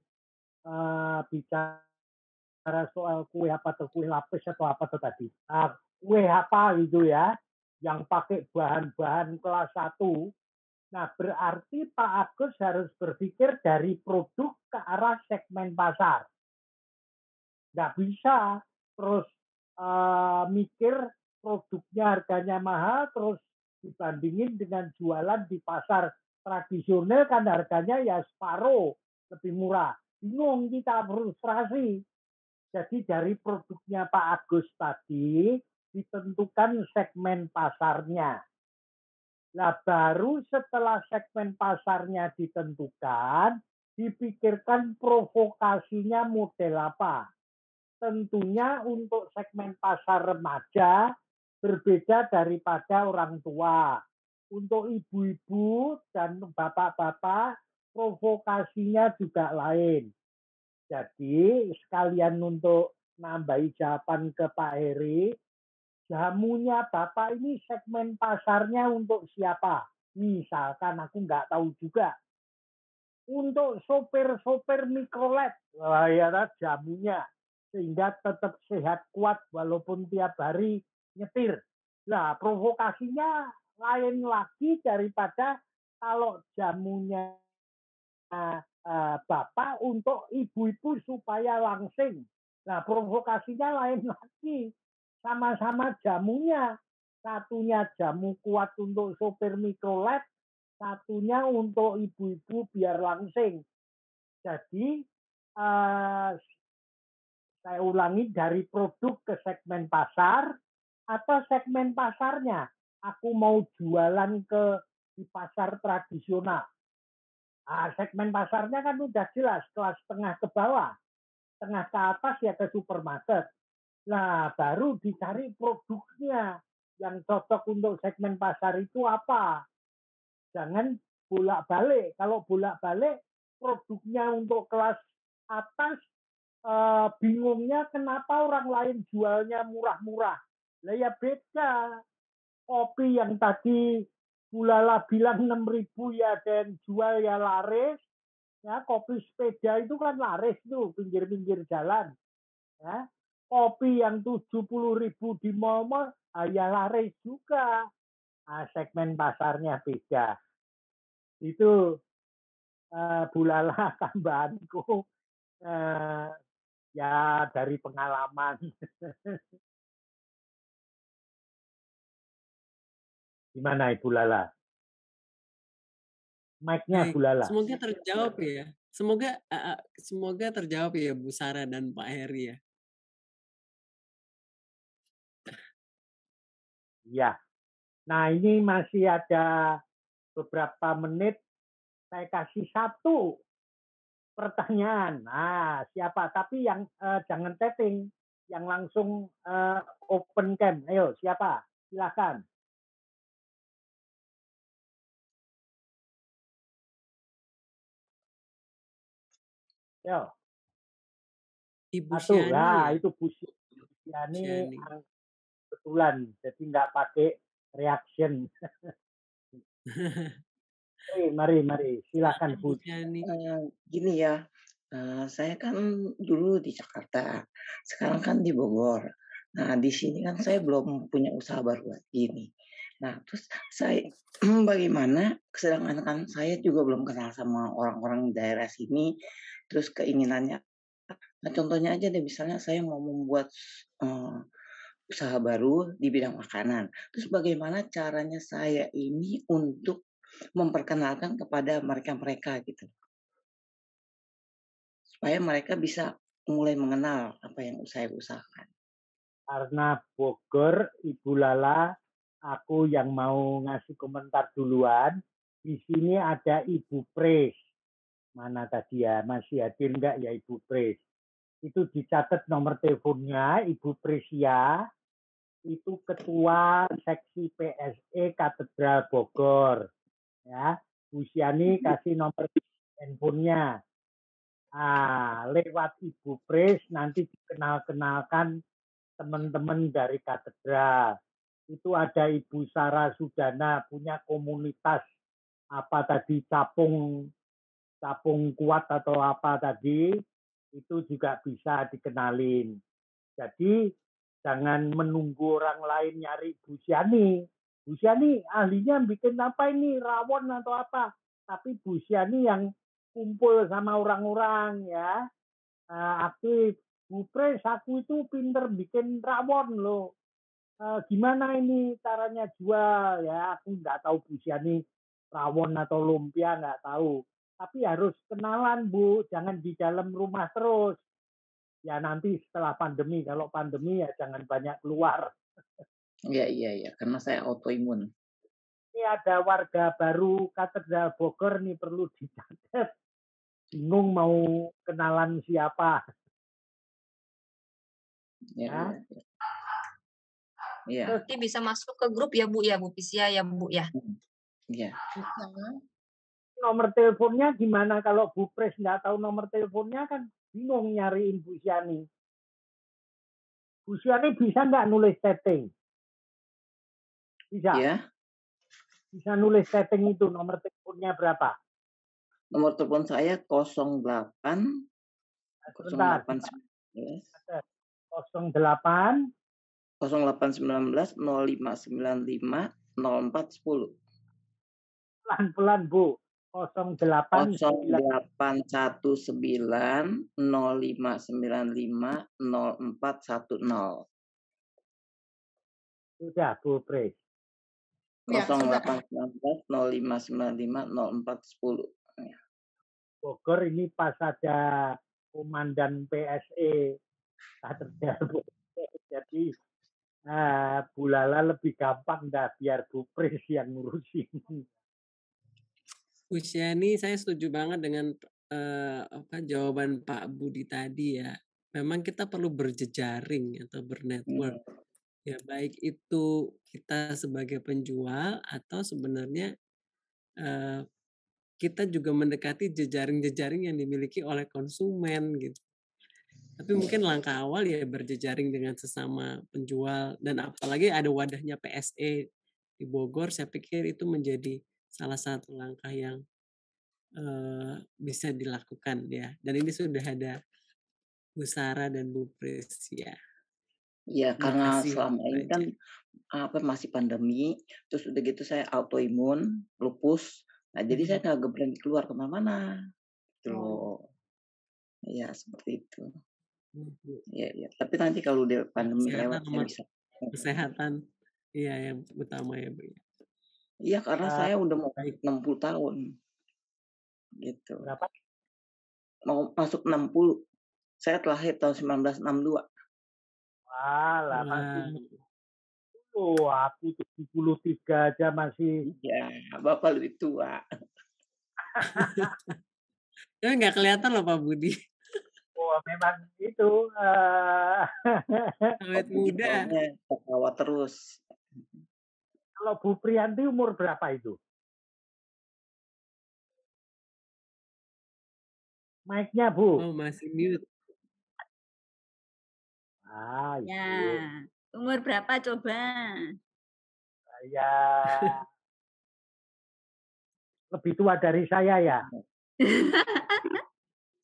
uh, bicara soal kue apa atau kue lapis atau apa atau tadi, uh, kue apa itu ya, yang pakai bahan-bahan kelas 1. Nah, berarti Pak Agus harus berpikir dari produk ke arah segmen pasar nggak bisa terus uh, mikir produknya harganya mahal terus dibandingin dengan jualan di pasar tradisional kan harganya ya separuh lebih murah bingung kita frustrasi jadi dari produknya Pak Agus tadi ditentukan segmen pasarnya Nah, baru setelah segmen pasarnya ditentukan, dipikirkan provokasinya model apa tentunya untuk segmen pasar remaja berbeda daripada orang tua. Untuk ibu-ibu dan bapak-bapak provokasinya juga lain. Jadi sekalian untuk nambah jawaban ke Pak Heri, jamunya Bapak ini segmen pasarnya untuk siapa? Misalkan aku nggak tahu juga. Untuk sopir-sopir mikrolet, layar jamunya sehingga tetap sehat kuat walaupun tiap hari nyetir. Nah, provokasinya lain lagi daripada kalau jamunya uh, uh, bapak untuk ibu-ibu supaya langsing. Nah, provokasinya lain lagi. Sama-sama jamunya. Satunya jamu kuat untuk sopir mikrolet, satunya untuk ibu-ibu biar langsing. Jadi, uh, saya ulangi dari produk ke segmen pasar atau segmen pasarnya. Aku mau jualan ke di pasar tradisional. Nah, segmen pasarnya kan udah jelas kelas tengah ke bawah, tengah ke atas ya ke supermarket. Nah, baru dicari produknya yang cocok untuk segmen pasar itu apa. Jangan bolak-balik. Kalau bolak-balik, produknya untuk kelas atas uh, bingungnya kenapa orang lain jualnya murah-murah. Lah ya beda. Kopi yang tadi Bulala bilang 6000 ya dan jual ya laris. Ya, kopi sepeda itu kan laris tuh pinggir-pinggir jalan. Ya. Kopi yang 70.000 di mall-mall ah, ya laris juga. Nah, segmen pasarnya beda. Itu uh, bulala tambahanku uh, ya dari pengalaman. Gimana Ibu Lala? Mic-nya hmm, Ibu Lala. Semoga terjawab ya. Semoga eh, eh, semoga terjawab ya Bu Sara dan Pak Heri ya. Ya. Nah, ini masih ada beberapa menit saya kasih satu pertanyaan. Nah, siapa? Tapi yang uh, jangan tapping, yang langsung uh, open cam. Ayo, siapa? Silakan. Yo. Ibu Satu, Siani. Nah, itu Bu Siani. kebetulan. Jadi nggak pakai reaction. Mari, mari, mari. Silakan Bu. Uh, gini ya, eh, saya kan dulu di Jakarta, sekarang kan di Bogor. Nah, di sini kan saya belum punya usaha baru lagi nih. Nah, terus saya bagaimana sedangkan kan saya juga belum kenal sama orang-orang daerah sini, terus keinginannya. Nah, contohnya aja deh misalnya saya mau membuat uh, usaha baru di bidang makanan. Terus bagaimana caranya saya ini untuk memperkenalkan kepada mereka-mereka gitu. Supaya mereka bisa mulai mengenal apa yang saya usahakan. Karena Bogor, Ibu Lala, aku yang mau ngasih komentar duluan. Di sini ada Ibu Pres. Mana tadi ya, masih hadir enggak ya Ibu Pres? Itu dicatat nomor teleponnya Ibu Pres ya. Itu Ketua Seksi PSE Katedral Bogor ya Bu mm-hmm. kasih nomor handphonenya ah, lewat Ibu Pres nanti dikenal-kenalkan teman-teman dari katedral itu ada Ibu Sara Sudana punya komunitas apa tadi capung capung kuat atau apa tadi itu juga bisa dikenalin. Jadi jangan menunggu orang lain nyari Bu Bu Siani ahlinya bikin apa ini rawon atau apa tapi Bu Siani yang kumpul sama orang-orang ya uh, aktif Bu Pres aku itu pinter bikin rawon loh uh, gimana ini caranya jual ya aku nggak tahu Bu Siani rawon atau lumpia nggak tahu tapi harus kenalan Bu, jangan di dalam rumah terus. Ya nanti setelah pandemi, kalau pandemi ya jangan banyak keluar. Iya, iya, iya. Karena saya autoimun. Ini ada warga baru Katedral Bogor nih perlu dicatat. Bingung mau kenalan siapa. Iya. Ya. Iya. Berarti bisa masuk ke grup ya Bu ya Bu Pisia ya Bu ya. Hmm, iya. Nomor teleponnya gimana kalau Bu Pres nggak tahu nomor teleponnya kan bingung nyariin Bu Siani. Bu Siani bisa nggak nulis setting? Bisa. Ya. Bisa nulis setting itu nomor teleponnya berapa? Nomor telepon saya 08 Sebentar. 08 yes. 08 0819 0595 0410. Pelan-pelan, Bu. 08 delapan 0595 0410. Sudah, Bu Pres. 0819 0595 0410. Bogor ini pas ada komandan PSE terjadi jadi nah, bulala lebih gampang dah biar bupres yang ngurusin. Bu Yani, saya setuju banget dengan eh, apa jawaban Pak Budi tadi ya. Memang kita perlu berjejaring atau iya. bernetwork. Hmm ya baik itu kita sebagai penjual atau sebenarnya uh, kita juga mendekati jejaring-jejaring yang dimiliki oleh konsumen gitu. Tapi iya. mungkin langkah awal ya berjejaring dengan sesama penjual dan apalagi ada wadahnya PSE di Bogor, saya pikir itu menjadi salah satu langkah yang uh, bisa dilakukan ya. Dan ini sudah ada Bu Sara dan Bu Pris ya. Iya, iya, karena Makasih, selama ini iya kan apa masih pandemi, terus udah gitu saya autoimun, lupus. Nah, jadi hmm. saya nggak berani keluar kemana-mana. Gitu Oh. Ya, seperti itu. ya ya Tapi nanti kalau udah pandemi kesehatan lewat saya bisa. Kesehatan. Iya, yang utama ya, Bu. Ya. Iya, karena uh, saya udah mau baik. 60 tahun. Gitu. Berapa? Mau masuk 60. Saya lahir tahun 1962 lah masih oh aku 73 aja masih ya bapak lebih tua tapi nggak kelihatan loh Pak Budi oh memang itu uh, ah. awet muda ketawa terus kalau Bu Priyanti umur berapa itu mic-nya Bu. Oh, masih mute. Ah, Ya. Gitu. Umur berapa coba? Saya lebih tua dari saya ya.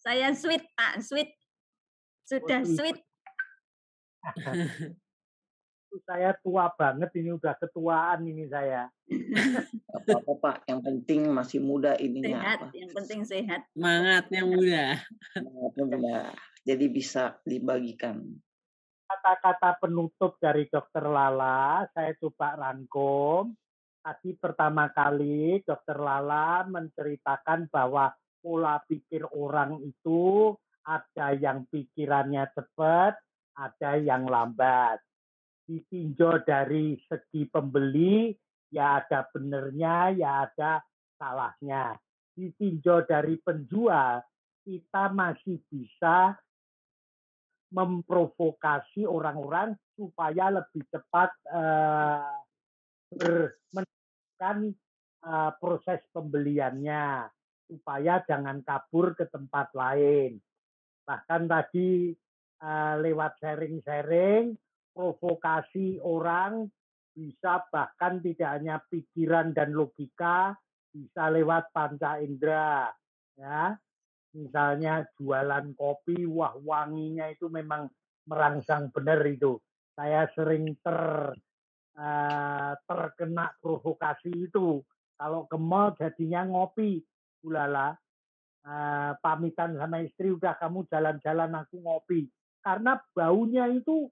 saya sweet, Pak, sweet. Oh, Sudah oh, sweet. saya tua banget ini udah ketuaan ini saya. apa-apa Pak, yang penting masih muda ininya. Sehat, apa? yang penting sehat. Semangat muda. Semangat muda. Jadi bisa dibagikan kata-kata penutup dari Dokter Lala saya coba rangkum. Tadi pertama kali Dokter Lala menceritakan bahwa pola pikir orang itu ada yang pikirannya cepat, ada yang lambat. Ditinjau dari segi pembeli, ya ada benernya, ya ada salahnya. Ditinjau dari penjual, kita masih bisa memprovokasi orang-orang supaya lebih cepat uh, eh, menentukan uh, eh, proses pembeliannya supaya jangan kabur ke tempat lain. Bahkan tadi uh, lewat sharing-sharing, provokasi orang bisa bahkan tidak hanya pikiran dan logika, bisa lewat panca indera, ya misalnya jualan kopi, wah wanginya itu memang merangsang benar itu. Saya sering ter uh, terkena provokasi itu. Kalau ke mall jadinya ngopi, ulala. Uh, pamitan sama istri udah kamu jalan-jalan aku ngopi karena baunya itu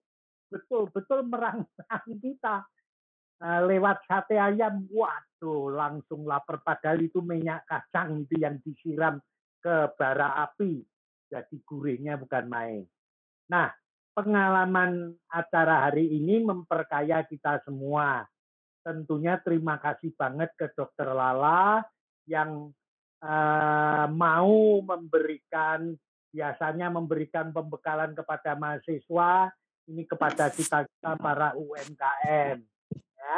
betul-betul merangsang kita uh, lewat sate ayam waduh langsung lapar padahal itu minyak kacang itu yang disiram ke bara api. Jadi gurihnya bukan main. Nah, pengalaman acara hari ini memperkaya kita semua. Tentunya terima kasih banget ke Dokter Lala yang eh, mau memberikan biasanya memberikan pembekalan kepada mahasiswa ini kepada kita, kita para UMKM ya.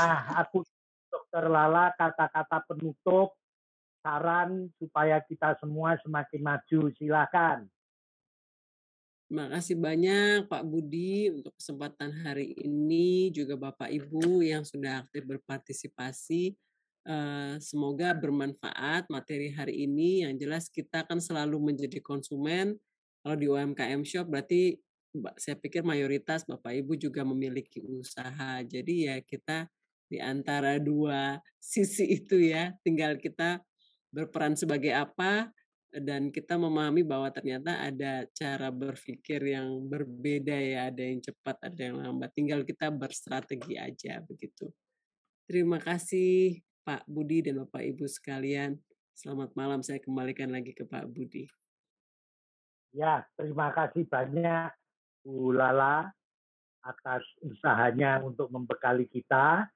Ah, aku Dokter Lala kata-kata penutup saran supaya kita semua semakin maju. Silakan. Terima kasih banyak Pak Budi untuk kesempatan hari ini juga Bapak Ibu yang sudah aktif berpartisipasi. Eh, semoga bermanfaat materi hari ini. Yang jelas kita kan selalu menjadi konsumen. Kalau di UMKM Shop berarti saya pikir mayoritas Bapak Ibu juga memiliki usaha. Jadi ya kita di antara dua sisi itu ya, tinggal kita berperan sebagai apa dan kita memahami bahwa ternyata ada cara berpikir yang berbeda ya, ada yang cepat, ada yang lambat. Tinggal kita berstrategi aja begitu. Terima kasih Pak Budi dan Bapak Ibu sekalian. Selamat malam, saya kembalikan lagi ke Pak Budi. Ya, terima kasih banyak Bu Lala atas usahanya untuk membekali kita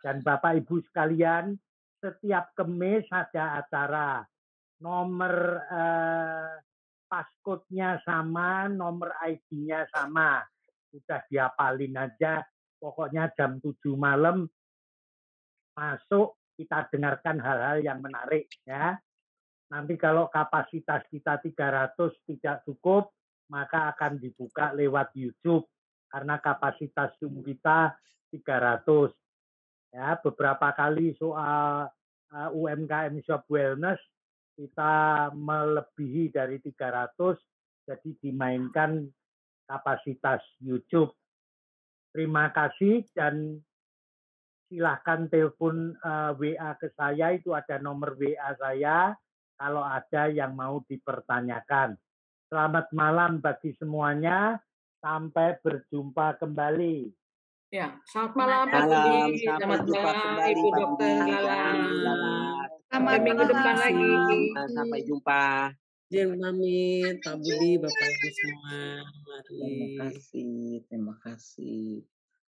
dan Bapak Ibu sekalian setiap kemis ada acara. Nomor eh, paskotnya sama, nomor ID-nya sama. Udah diapalin aja, pokoknya jam 7 malam masuk kita dengarkan hal-hal yang menarik ya. Nanti kalau kapasitas kita 300 tidak cukup, maka akan dibuka lewat YouTube karena kapasitas Zoom kita 300 ya beberapa kali soal eh, UMKM Shop Wellness kita melebihi dari 300 jadi dimainkan kapasitas YouTube. Terima kasih dan silahkan telepon eh, WA ke saya itu ada nomor WA saya kalau ada yang mau dipertanyakan. Selamat malam bagi semuanya sampai berjumpa kembali. Ya, selamat malam Pak Budi. Selamat malam Ibu Dokter selamat, Selamat minggu depan lagi. Sampai jumpa. Jen ya, pamit, Pak Budi, Bapak Ibu semua. Terima kasih, terima kasih.